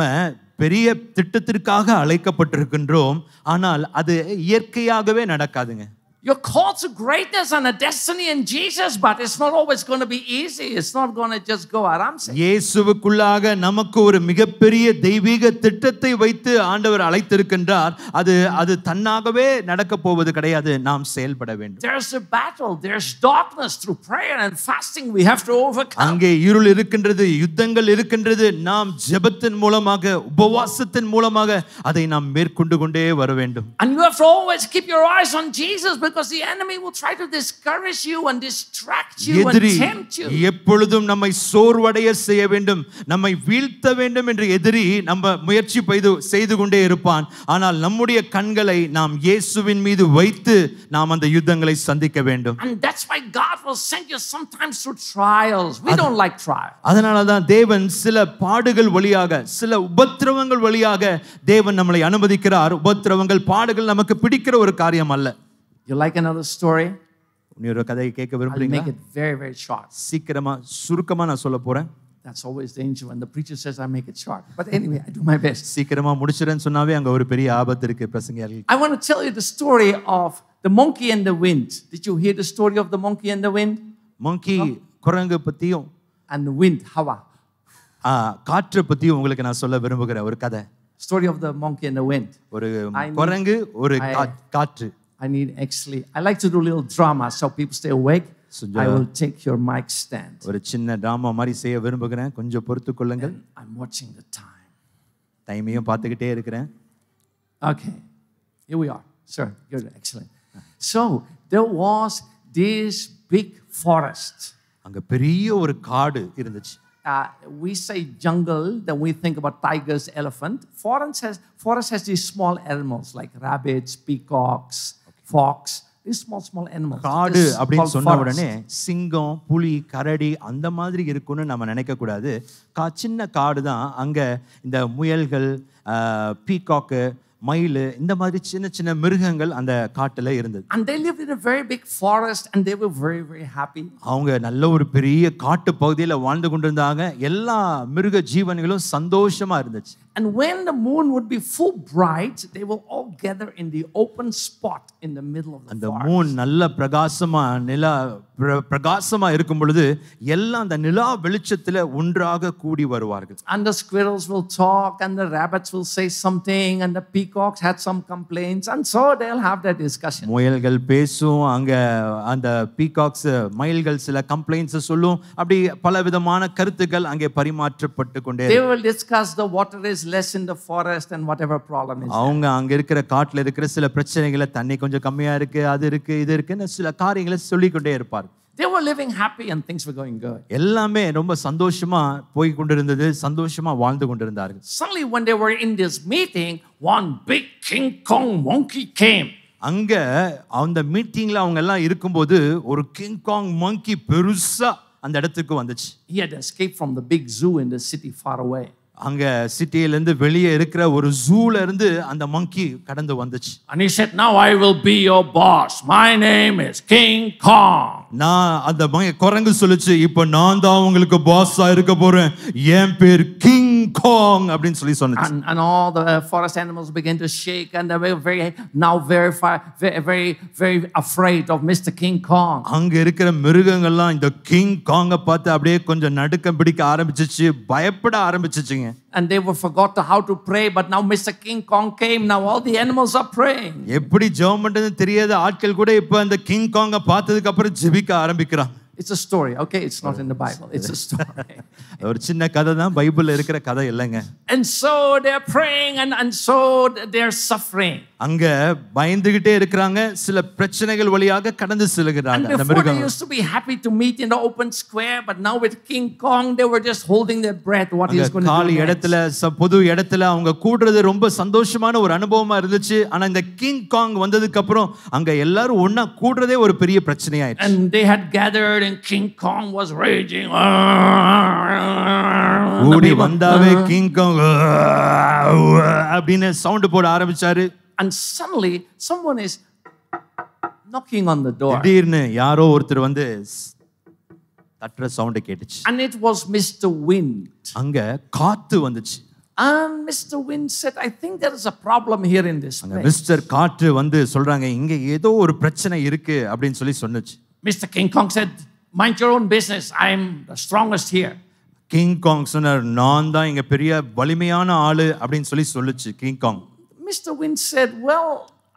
S2: பெரிய திட்டத்திற்காக அழைக்கப்பட்டிருக்கின்றோம் ஆனால் அது இயற்கையாகவே நடக்காதுங்க
S1: you're called to greatness and a destiny in Jesus, but it's not always going to be easy. It's not going to just go aramse.
S2: இயேசுவுக்குள்ளாக நமக்கு ஒரு மிகப்பெரிய தெய்வீக திட்டத்தை வைத்து ஆண்டவர் அழைத்திருக்கின்றார் அது அது தன்னாகவே நடக்க போவது கிடையாது நாம் செயல்பட வேண்டும்
S1: There's a battle, there's darkness through prayer and fasting we
S2: have to overcome. அங்கே இருள் இருக்கின்றது, யுத்தங்கள் இருக்கின்றது. நாம் ஜெபத்தின் மூலமாக, உபவாசத்தின் மூலமாக அதை நாம் மேற்கொண்டு கொண்டே வர வேண்டும்.
S1: And you have to always keep your eyes on Jesus but because the enemy will try to discourage you and distract you and tempt you
S2: எப்பொழுதும் நம்மை சோர்வடைய செய்ய வேண்டும் நம்மை வீழ்த்த வேண்டும் என்று எதிரி நம்ம முயற்சி செய்து கொண்டே இருப்பான் ஆனால் நம்முடைய கண்களை நாம் இயேசுவின் மீது வைத்து நாம் அந்த யுத்தங்களை சந்திக்க வேண்டும்
S1: and that's why god will send you sometimes through trials we don't like trials
S2: அதனால தான் தேவன் சில பாடுகள் வழியாக சில உபத்திரவங்கள் வழியாக தேவன் நம்மளை அனுமதிக்கிறார் உபத்திரவங்கள் பாடுகள் நமக்கு பிடிக்கிற ஒரு காரியம் அல்ல You like another story? நீ ஒரு கதையை கேட்க விரும்புறீங்க make it very very short. சீக்கிரமா சுருக்கமா நான் சொல்ல போறேன். That's always danger when the preacher says I make it short. But anyway, I do my best. சீக்கிரமா முடிச்சிரேன்னு சொன்னாவே அங்க ஒரு பெரிய ஆபத்து இருக்கு பிரசங்கியாளர்களுக்கு.
S1: I want to tell you the story of the monkey and the wind. Did you hear the story of the monkey and
S2: the wind? Monkey குரங்கு பத்தியும் and the wind Hawa. காற்று பத்தியும் உங்களுக்கு நான் சொல்ல விரும்புகிறேன் ஒரு கதை. Story of the monkey and the wind. ஒரு குரங்கு ஒரு காற்று. I need actually, I like to do little drama so people stay awake. I uh, will take your mic stand. ஒரு கொள்ளுங்கள் I'm watching the time. Okay.
S1: Here we are. Sure. Good. Excellent. So, there was this big forest. Uh, we say jungle, then we think about tigers, elephant. Forest has, forest has these small animals like
S2: rabbits, peacocks, fox
S1: small small animal காடு அப்படின்னு சொன்ன உடனே
S2: சிங்கம் புலி கரடி அந்த மாதிரி இருக்கும்னு நம்ம நினைக்கக்கூடாது கா சின்ன காடு தான் அங்கே இந்த முயல்கள் பீகாக்கு மயில் இந்த மாதிரி சின்ன சின்ன மிருகங்கள் அந்த இருந்தது
S1: and they lived in a very big forest and they were very very
S2: happy அவங்க நல்ல ஒரு பெரிய காட்டு பகுதியில வாழ்ந்து கொண்டிருந்தாங்க எல்லா மிருக ஜீவன்களும் சந்தோஷமா இருந்துச்சு
S1: and when the moon would be full bright they will all gather in the open spot in the middle of the
S2: அந்த மூன் நல்ல பிரகாசமா நிலா பிரகாசமா இருக்கும் பொழுது எல்லாம் அந்த நிலா வெளிச்சத்துல ஒன்றாக கூடி வருவார்கள்
S1: and the squirrels will talk and the rabbits will say something and the peacock peacocks had some complaints, and so they'll have that discussion.
S2: முயல்கள் பேசும் அங்க அந்த பீகாக்ஸ் மயில்கள் சில கம்ப்ளைண்ட்ஸ் சொல்லும் அப்படி பல விதமான கருத்துக்கள் அங்கே பரிமாற்றப்பட்டு கொண்டே They
S1: will discuss the water is less in the forest and whatever problem is.
S2: அவங்க அங்க இருக்கிற காட்டுல இருக்கிற சில பிரச்சனைகளை தண்ணி கொஞ்சம் கம்மியா இருக்கு அது இருக்கு இது இருக்குன்னு சில காரியங்களை சொல்லிக்கொண்டே இருப்பார்கள்
S1: they were living happy and things were going good.
S2: எல்லாமே ரொம்ப சந்தோஷமா போய் கொண்டிருந்தது சந்தோஷமா வாழ்ந்து கொண்டிருந்தார்கள். Suddenly when they were
S1: in this meeting,
S2: one big King Kong monkey came. அங்க அந்த மீட்டிங்ல அவங்க எல்லாம் இருக்கும்போது ஒரு கிங் காங் மங்கி பெருசா அந்த இடத்துக்கு வந்துச்சு. He had escaped from the big zoo in the city far away. அங்க சிட்டியிலேருந்து வெளியே இருக்கிற ஒரு ஜூல இருந்து அந்த மங்கி கடந்து வந்துச்சு and he said now i will be your boss
S1: my name is king kong
S2: நான் அந்த குரங்கு சொல்லுச்சு இப்போ நான் தான் உங்களுக்கு பாஸா இருக்க போறேன் என் பேர் கிங் காங் அப்படின்னு சொல்லி சொன்னது and,
S1: and all the forest animals began to shake and they were very now very very very very afraid of Mr. King Kong
S2: அங்க இருக்கிற மிருகங்கள்லாம் இந்த கிங் காங்க பார்த்து அப்படியே கொஞ்சம் நடுக்கம் பிடிக்க ஆரம்பிச்சிச்சு பயப்பட ஆரம்பிச்சிச்சுங்க
S1: and they were forgot how to pray but now Mr. King Kong came now all the animals are
S2: praying எப்படி ஜெபம் பண்றது தெரியாத ஆட்கள் கூட இப்போ அந்த கிங் காங்க பார்த்ததுக்கு அப்புறம் ஜெபிக்க ஆரம்பிக்கிறாங்க it's a story, okay? It's not in the oh, Bible. It's a story.
S1: and so they're praying and, and so they're suffering.
S2: அங்க பயந்துகிட்டே இருக்கிறாங்க சில பிரச்சனைகள் வழியாக கடந்து செல்கிறாங்க அந்த they used
S1: to be happy to meet in the open square but now with king kong they were just holding their breath what is going to
S2: காலி இடத்துல பொது இடத்துல அவங்க கூடுறது ரொம்ப சந்தோஷமான ஒரு அனுபவமா இருந்துச்சு ஆனா இந்த கிங் காங் வந்ததுக்கு அப்புறம் அங்க எல்லாரும் ஒண்ணா கூடுறதே ஒரு பெரிய பிரச்சனை ஆயிடுச்சு and they had
S1: gathered and king kong was raging
S2: கூடி வந்தாவே கிங் காங் அப்படின்னு சவுண்ட் போட ஆரம்பிச்சாரு and
S1: suddenly someone is
S2: knocking on the door.
S1: and it was mr wind
S2: and
S1: mr wind said i think there is a problem here in this place
S2: mr mr king kong said mind your own business i am the strongest here King Kong சொன்னார் நான் தான் இங்க பெரிய வலிமையான ஆளு அப்படின்னு சொல்லி சொல்லுச்சு King Kong
S1: mister wind said well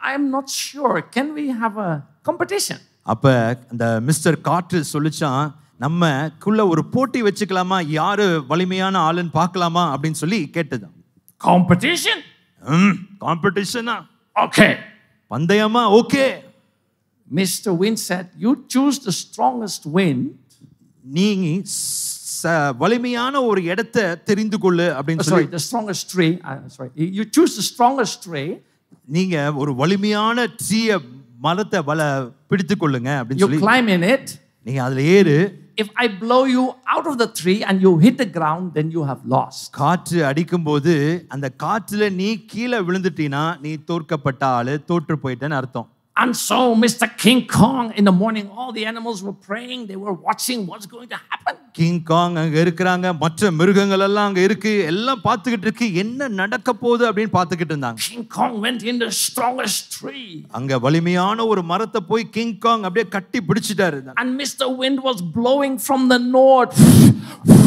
S1: i am not sure can we have a competition
S2: அப்ப அந்த மிஸ்டர் கார்டில் சொல்லிச்சான் நம்ம குள்ள ஒரு போட்டி வச்சுக்கலாமா யாரு வலிமையான ஆளுன்னு பார்க்கலாமா அப்படின்னு சொல்லி கேட்டது காம்படிஷன் காம்படிஷனா ஓகே பந்தயமா okay mister wind said you choose the strongest wind நீங்க வலிமையான ஒரு இடத்தை தெரிந்து கொள்ளு அப்படின்னு oh, சொல்லி the strongest tree uh, sorry you choose the strongest நீங்க ஒரு வலிமையான ட்ரீய மரத்தை வல பிடித்து கொள்ளுங்க அப்படின்னு சொல்லி you climb in நீங்க அதுல ஏறு if I blow you out of the tree and you hit the ground then you have lost. காற்று அடிக்கும் போது அந்த காற்றுல நீ கீழே விழுந்துட்டீனா நீ தோற்கப்பட்ட ஆளு தோற்று போயிட்டேன்னு அர்த்தம் And so, Mr. King Kong, in the morning,
S1: all the animals were praying. They were watching what's going to happen.
S2: King Kong அங்கே இருக்கிறாங்க மற்ற மிருகங்கள் எல்லாம் அங்கே இருக்கு எல்லாம் பார்த்துக்கிட்டு இருக்கு என்ன நடக்க போகுது அப்படின்னு பார்த்துக்கிட்டு இருந்தாங்க King
S1: went in the strongest tree and mr wind was blowing from the north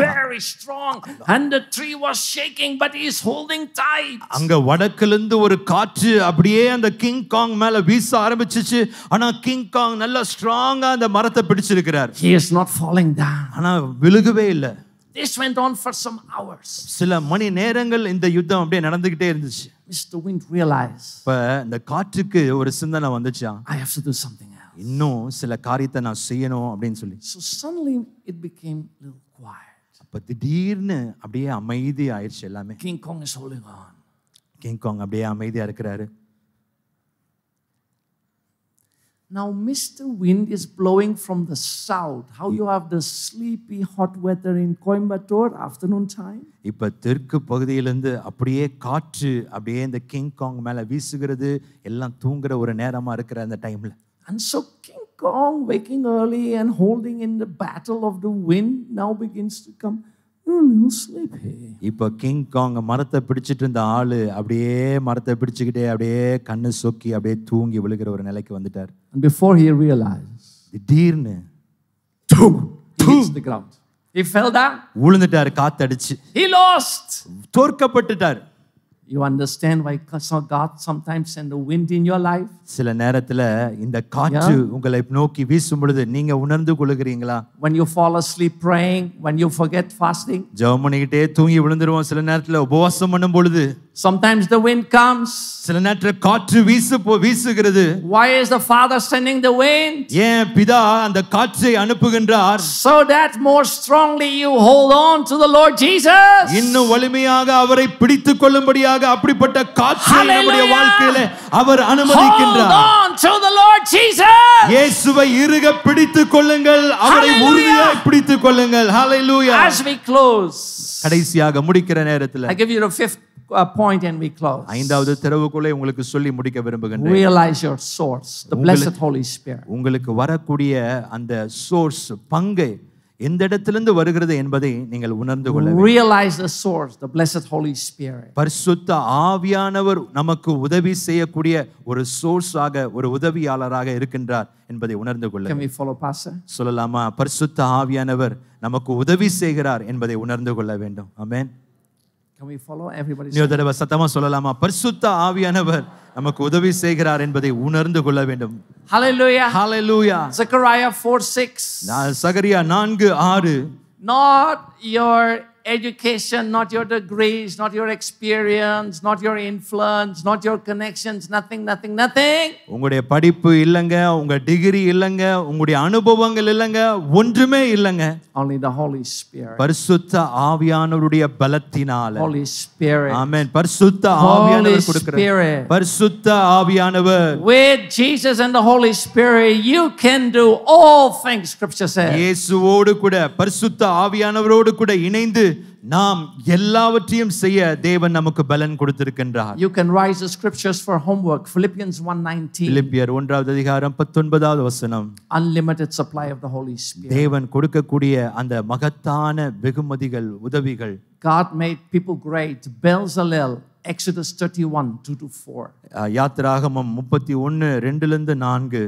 S1: very strong and the tree was shaking but he is holding tight
S2: அங்க வடக்குல இருந்து ஒரு காற்று அப்படியே அந்த கிங் காங் மேல வீச ஆரம்பிச்சிச்சு ஆனா கிங் காங் நல்ல ஸ்ட்ராங்கா அந்த மரத்தை பிடிச்சிருக்கிறார் he is not falling down ஆனா விழுகவே இல்ல
S1: This went on for some hours.
S2: சில மணி நேரங்கள் இந்த யுத்தம் அப்படியே நடந்துகிட்டே இருந்துச்சு. Mr. Wind realized. இப்ப இந்த காற்றுக்கு ஒரு சிந்தனை வந்துச்சா. I have to do something else. இன்னும் சில காரியத்தை நான் செய்யணும் அப்படின்னு சொல்லி. So
S1: suddenly it became little quiet.
S2: இப்போ திடீர்னு அப்படியே அமைதி ஆயிடுச்சு எல்லாமே King Kong is holding on King Kong அப்படியே அமைதியாக இருக்கிறாரு
S1: Now, Mr. Wind is blowing from the south. How you have the sleepy hot weather in Coimbatore afternoon time?
S2: இப்போ தெற்கு பகுதியிலேருந்து அப்படியே காற்று அப்படியே இந்த கிங் காங் மேலே வீசுகிறது எல்லாம் தூங்குற ஒரு நேரமாக இருக்கிற அந்த டைமில்
S1: and so King Kong, waking early and holding in the battle of the wind, now begins to come.
S2: இப்போ கிங் காங் மரத்தை பிடிச்சிட்டு இருந்த ஆளு அப்படியே மரத்தை பிடிச்சுக்கிட்டே அப்படியே கண்ணு சொக்கி அப்படியே தூங்கி விழுகிற ஒரு நிலைக்கு வந்துட்டார் பிஃபோர் ஹி ரியலைஸ் திடீர்னு கிரவுண்ட் ஹி ஃபெல் டவுன் விழுந்துட்டார் காத்து அடிச்சு ஹி லாஸ்ட் தோற்கப்பட்டுட்டார் You understand why God sometimes send a wind in your life? சில நேரத்துல இந்த காற்று உங்களை நோக்கி வீசும் பொழுது நீங்க உணர்ந்து When you fall asleep praying, when you forget fasting. ஜெபம் பண்ணிக்கிட்டே தூங்கி விழுந்துருவோம் சில நேரத்துல உபவாசம் Sometimes the wind comes. சில நேரத்தில் காற்று வீசு வீசுகிறது.
S1: Why is the father sending the wind?
S2: ஏன் பிதா அந்த காற்றை அனுப்புகின்றார்? So that more strongly you hold on to the Lord Jesus. இன்னும் வலிமையாக அவரை பிடித்துக் கொள்ளும்படியாக அப்படிப்பட்ட காற்றை நம்முடைய வாழ்க்கையில அவர் அனுமதிக்கின்றார். Hold on
S1: to the Lord Jesus.
S2: இயேசுவை இறுக பிடித்துக் கொள்ளுங்கள். அவரை உறுதியாய் பிடித்துக் கொள்ளுங்கள். Hallelujah. As we close. கடைசியாக முடிக்கிற நேரத்தில் I give you the fifth point and we close. ஐந்தாவது தரவுக்குள்ளே உங்களுக்கு சொல்லி முடிக்க விரும்புகிறேன். Realize
S1: your source, the blessed Holy Spirit.
S2: உங்களுக்கு வரக்கூடிய அந்த சோர்ஸ் பங்கு எந்த இடத்திலிருந்து வருகிறது என்பதை நீங்கள் உணர்ந்து கொள்ள
S1: realize the source the blessed holy spirit
S2: பரிசுத்த ஆவியானவர் நமக்கு உதவி செய்யக்கூடிய ஒரு சோர்ஸாக ஒரு உதவியாளராக இருக்கின்றார் என்பதை உணர்ந்து கொள்ள can
S1: we follow pastor
S2: சொல்லலாமா பரிசுத்த ஆவியானவர் நமக்கு உதவி செய்கிறார் என்பதை உணர்ந்து கொள்ள வேண்டும் ஆமென்
S1: இன்னொரு
S2: சத்தமா சொல்லலாமா பரிசுத்த ஆவியானவர் நமக்கு உதவி செய்கிறார் என்பதை உணர்ந்து கொள்ள வேண்டும்
S1: ஹalleluya hallelujah zechariah 4:6
S2: Zechariah 4 6
S1: not your education, not your degrees, not your experience, not your influence, not your connections, nothing, nothing, nothing.
S2: உங்களுடைய படிப்பு இல்லங்க, உங்க டிகிரி இல்லங்க, உங்களுடைய அனுபவங்கள் இல்லங்க, ஒன்றுமே இல்லங்க. Only the Holy Spirit. பரிசுத்த ஆவியானவருடைய பலத்தினால. Holy Spirit. ஆமென். பரிசுத்த ஆவியானவர் கொடுக்கிறார். பரிசுத்த ஆவியானவர். With Jesus and the Holy Spirit, you can do all things, Scripture says. இயேசுவோடு கூட பரிசுத்த ஆவியானவரோடு கூட இணைந்து நாம் எல்லாவற்றையும் செய்ய தேவன் நமக்கு பலன் கொடுத்திருக்கின்றார் you can rise the scriptures for homework philippians 1:19 பிலிப்பியர் 1வது அதிகாரம் 19வது வசனம் unlimited supply
S1: of the holy spirit தேவன்
S2: கொடுக்கக்கூடிய அந்த மகத்தான வெகுமதிகள் உதவிகள்
S1: god made people great belzalel exodus 31 2
S2: 4 யாத்திராகமம் 31 2ல இருந்து 4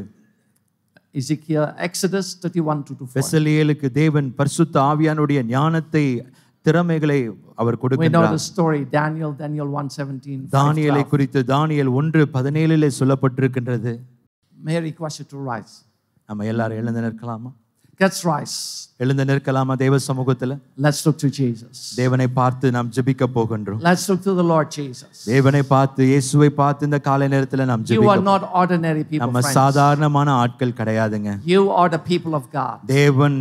S2: Ezekiel, Exodus 31 2 to 4 பெசலியேலுக்கு தேவன் பரிசுத்த ஆவியானுடைய ஞானத்தை திறமைகளை அவர் கொடுக்கிறார் தானியலை குறித்து தானியல் ஒன்று பதினேழிலே சொல்லப்பட்டிருக்கின்றது மேரி நம்ம எல்லாரும் எழுந்து நிற்கலாமா எழுந்து நிற்கலாமா தேவ சமூகத்துல லெட்ஸ் லுக் டு ஜீசஸ் தேவனை பார்த்து நாம் ஜெபிக்க போகின்றோம்
S1: let's look to the Lord Jesus
S2: தேவனை பார்த்து இயேசுவை பார்த்து இந்த காலை நேரத்துல நாம் ஜெபிக்க you are
S1: not ordinary people நம்ம
S2: சாதாரணமான ஆட்கள் கிடையாதுங்க
S1: you are the people of God
S2: தேவன்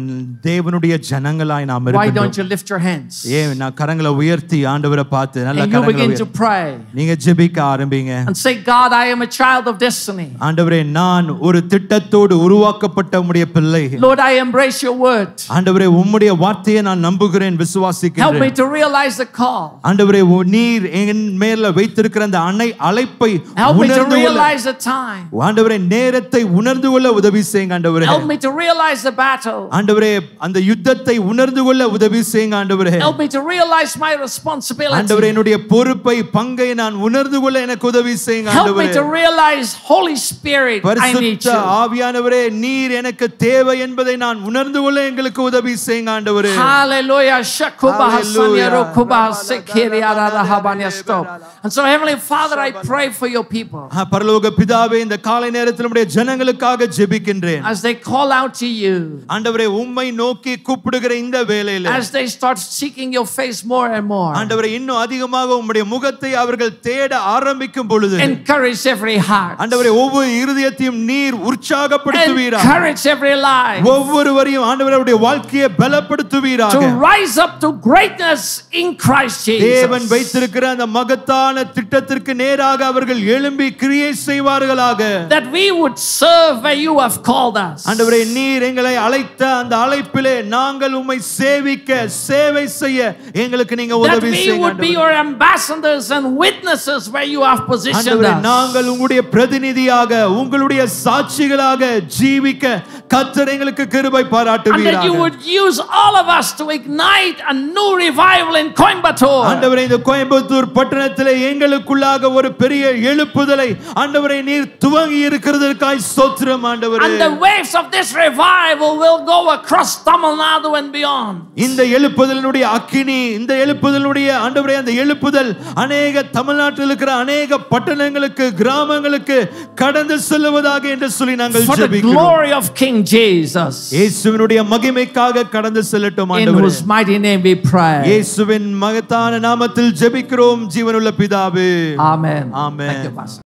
S2: தேவனுடைய ஜனங்களாய் நாம் இருக்கிறோம் why don't you lift your hands ஏன் நான் கரங்களை உயர்த்தி ஆண்டவரை பார்த்து நல்ல கரங்களை you begin to pray நீங்க ஜெபிக்க ஆரம்பிங்க
S1: and say God I am a child of destiny
S2: ஆண்டவரே நான் ஒரு திட்டத்தோடு உருவாக்கப்பட்ட உம்முடைய பிள்ளை
S1: Lord I embrace your word
S2: ஆண்டவரே உம்முடைய வார்த்தையை நான் நம்புகிறேன் விசுவாசிக்கிறேன் help me
S1: to realize the call
S2: ஆண்டவரே நீர் என் மேல் வைத்திருக்கிற அந்த அணை அழைப்பை help me to realize the time ஆண்டவரே நேரத்தை உணர்ந்து கொள்ள உதவி செய்யுங்க ஆண்டவரே help
S1: me to realize the battle
S2: ஆண்டவரே அந்த யுத்தத்தை உணர்ந்து கொள்ள உதவி செய்யுங்க ஆண்டவரே
S1: help me to realize my responsibility ஆண்டவரே
S2: என்னுடைய பொறுப்பை பங்கை நான் உணர்ந்து கொள்ள எனக்கு உதவி செய்யுங்க ஆண்டவரே help me to realize holy
S1: spirit i need you
S2: ஆவியானவரே நீர் எனக்கு தேவை என்பதை நான் உணர்ந்து கொள்ள எங்களுக்கு எங்களுக்கு உதவி செய்யுங்க ஆண்டவரே
S1: ஹalleluya
S2: shakuba hasanya rokuba
S1: sekere stop and so heavenly father i pray for your people
S2: பரலோக பிதாவே இந்த காலை நேரத்தில் நம்முடைய ஜனங்களுக்காக ஜெபிக்கின்றேன் as they call out to you ஆண்டவரே உம்மை நோக்கி கூப்பிடுகிற இந்த வேளையில as they start seeking your face more and more ஆண்டவரே இன்னும் அதிகமாக உம்முடைய முகத்தை அவர்கள் தேட ஆரம்பிக்கும் பொழுது encourage every heart ஆண்டவரே ஒவ்வொரு இருதயத்தையும் நீர் உற்சாகப்படுத்துவீராக encourage every life ஒவ்வொருவரையும் ஆண்டவருடைய வாழ்க்கையை பலப்படுத்துவீராக to rise up to greatness in Christ Jesus தேவன் வைத்திருக்கிற அந்த மகத்தான திட்டத்திற்கு நேராக அவர்கள் எழும்பி கிரியை செய்வார்களாக that we would serve where you have called us ஆண்டவரே நீர் எங்களை அழைத்த அந்த அழைப்பிலே நாங்கள் உம்மை சேவிக்க சேவை செய்ய எங்களுக்கு நீங்க உதவி செய்யுங்க that we would be
S1: your ambassadors and witnesses where you have positioned us ஆண்டவரே நாங்கள்
S2: உம்முடைய பிரதிநிதியாக உங்களுடைய சாட்சிகளாக ஜீவிக்க கர்த்தர் எங்களுக்கு கிருபை பாராட்டுவீராக and you would
S1: use all of us to ignite a new revival in
S2: Coimbatore ஆண்டவரே இந்த கோயம்புத்தூர் பட்டணத்திலே எங்களுக்குள்ளாக ஒரு பெரிய எழுப்புதலை ஆண்டவரே நீர் துவங்கி இருக்கிறதற்காய் ஸ்தோத்திரம் ஆண்டவரே and the
S1: waves of this revival will go across Tamil Nadu and beyond
S2: இந்த எழுப்புதலினுடைய அக்கினி இந்த எழுப்புதலினுடைய ஆண்டவரே அந்த எழுப்புதல் அநேக தமிழ்நாட்டில் இருக்கிற அநேக பட்டணங்களுக்கு கிராமங்களுக்கு கடந்து செல்லுவதாக என்று சொல்லி நாங்கள் ஜெபிக்கிறோம் for the glory of king King Jesus. இயேசுவினுடைய மகிமைக்காக கடந்து செல்லட்டும் ஆண்டவரே. In whose mighty name we pray. இயேசுவின் மகத்தான நாமத்தில் ஜெபிக்கிறோம் ஜீவனுள்ள பிதாவே. Amen. Amen. Thank you, Pastor.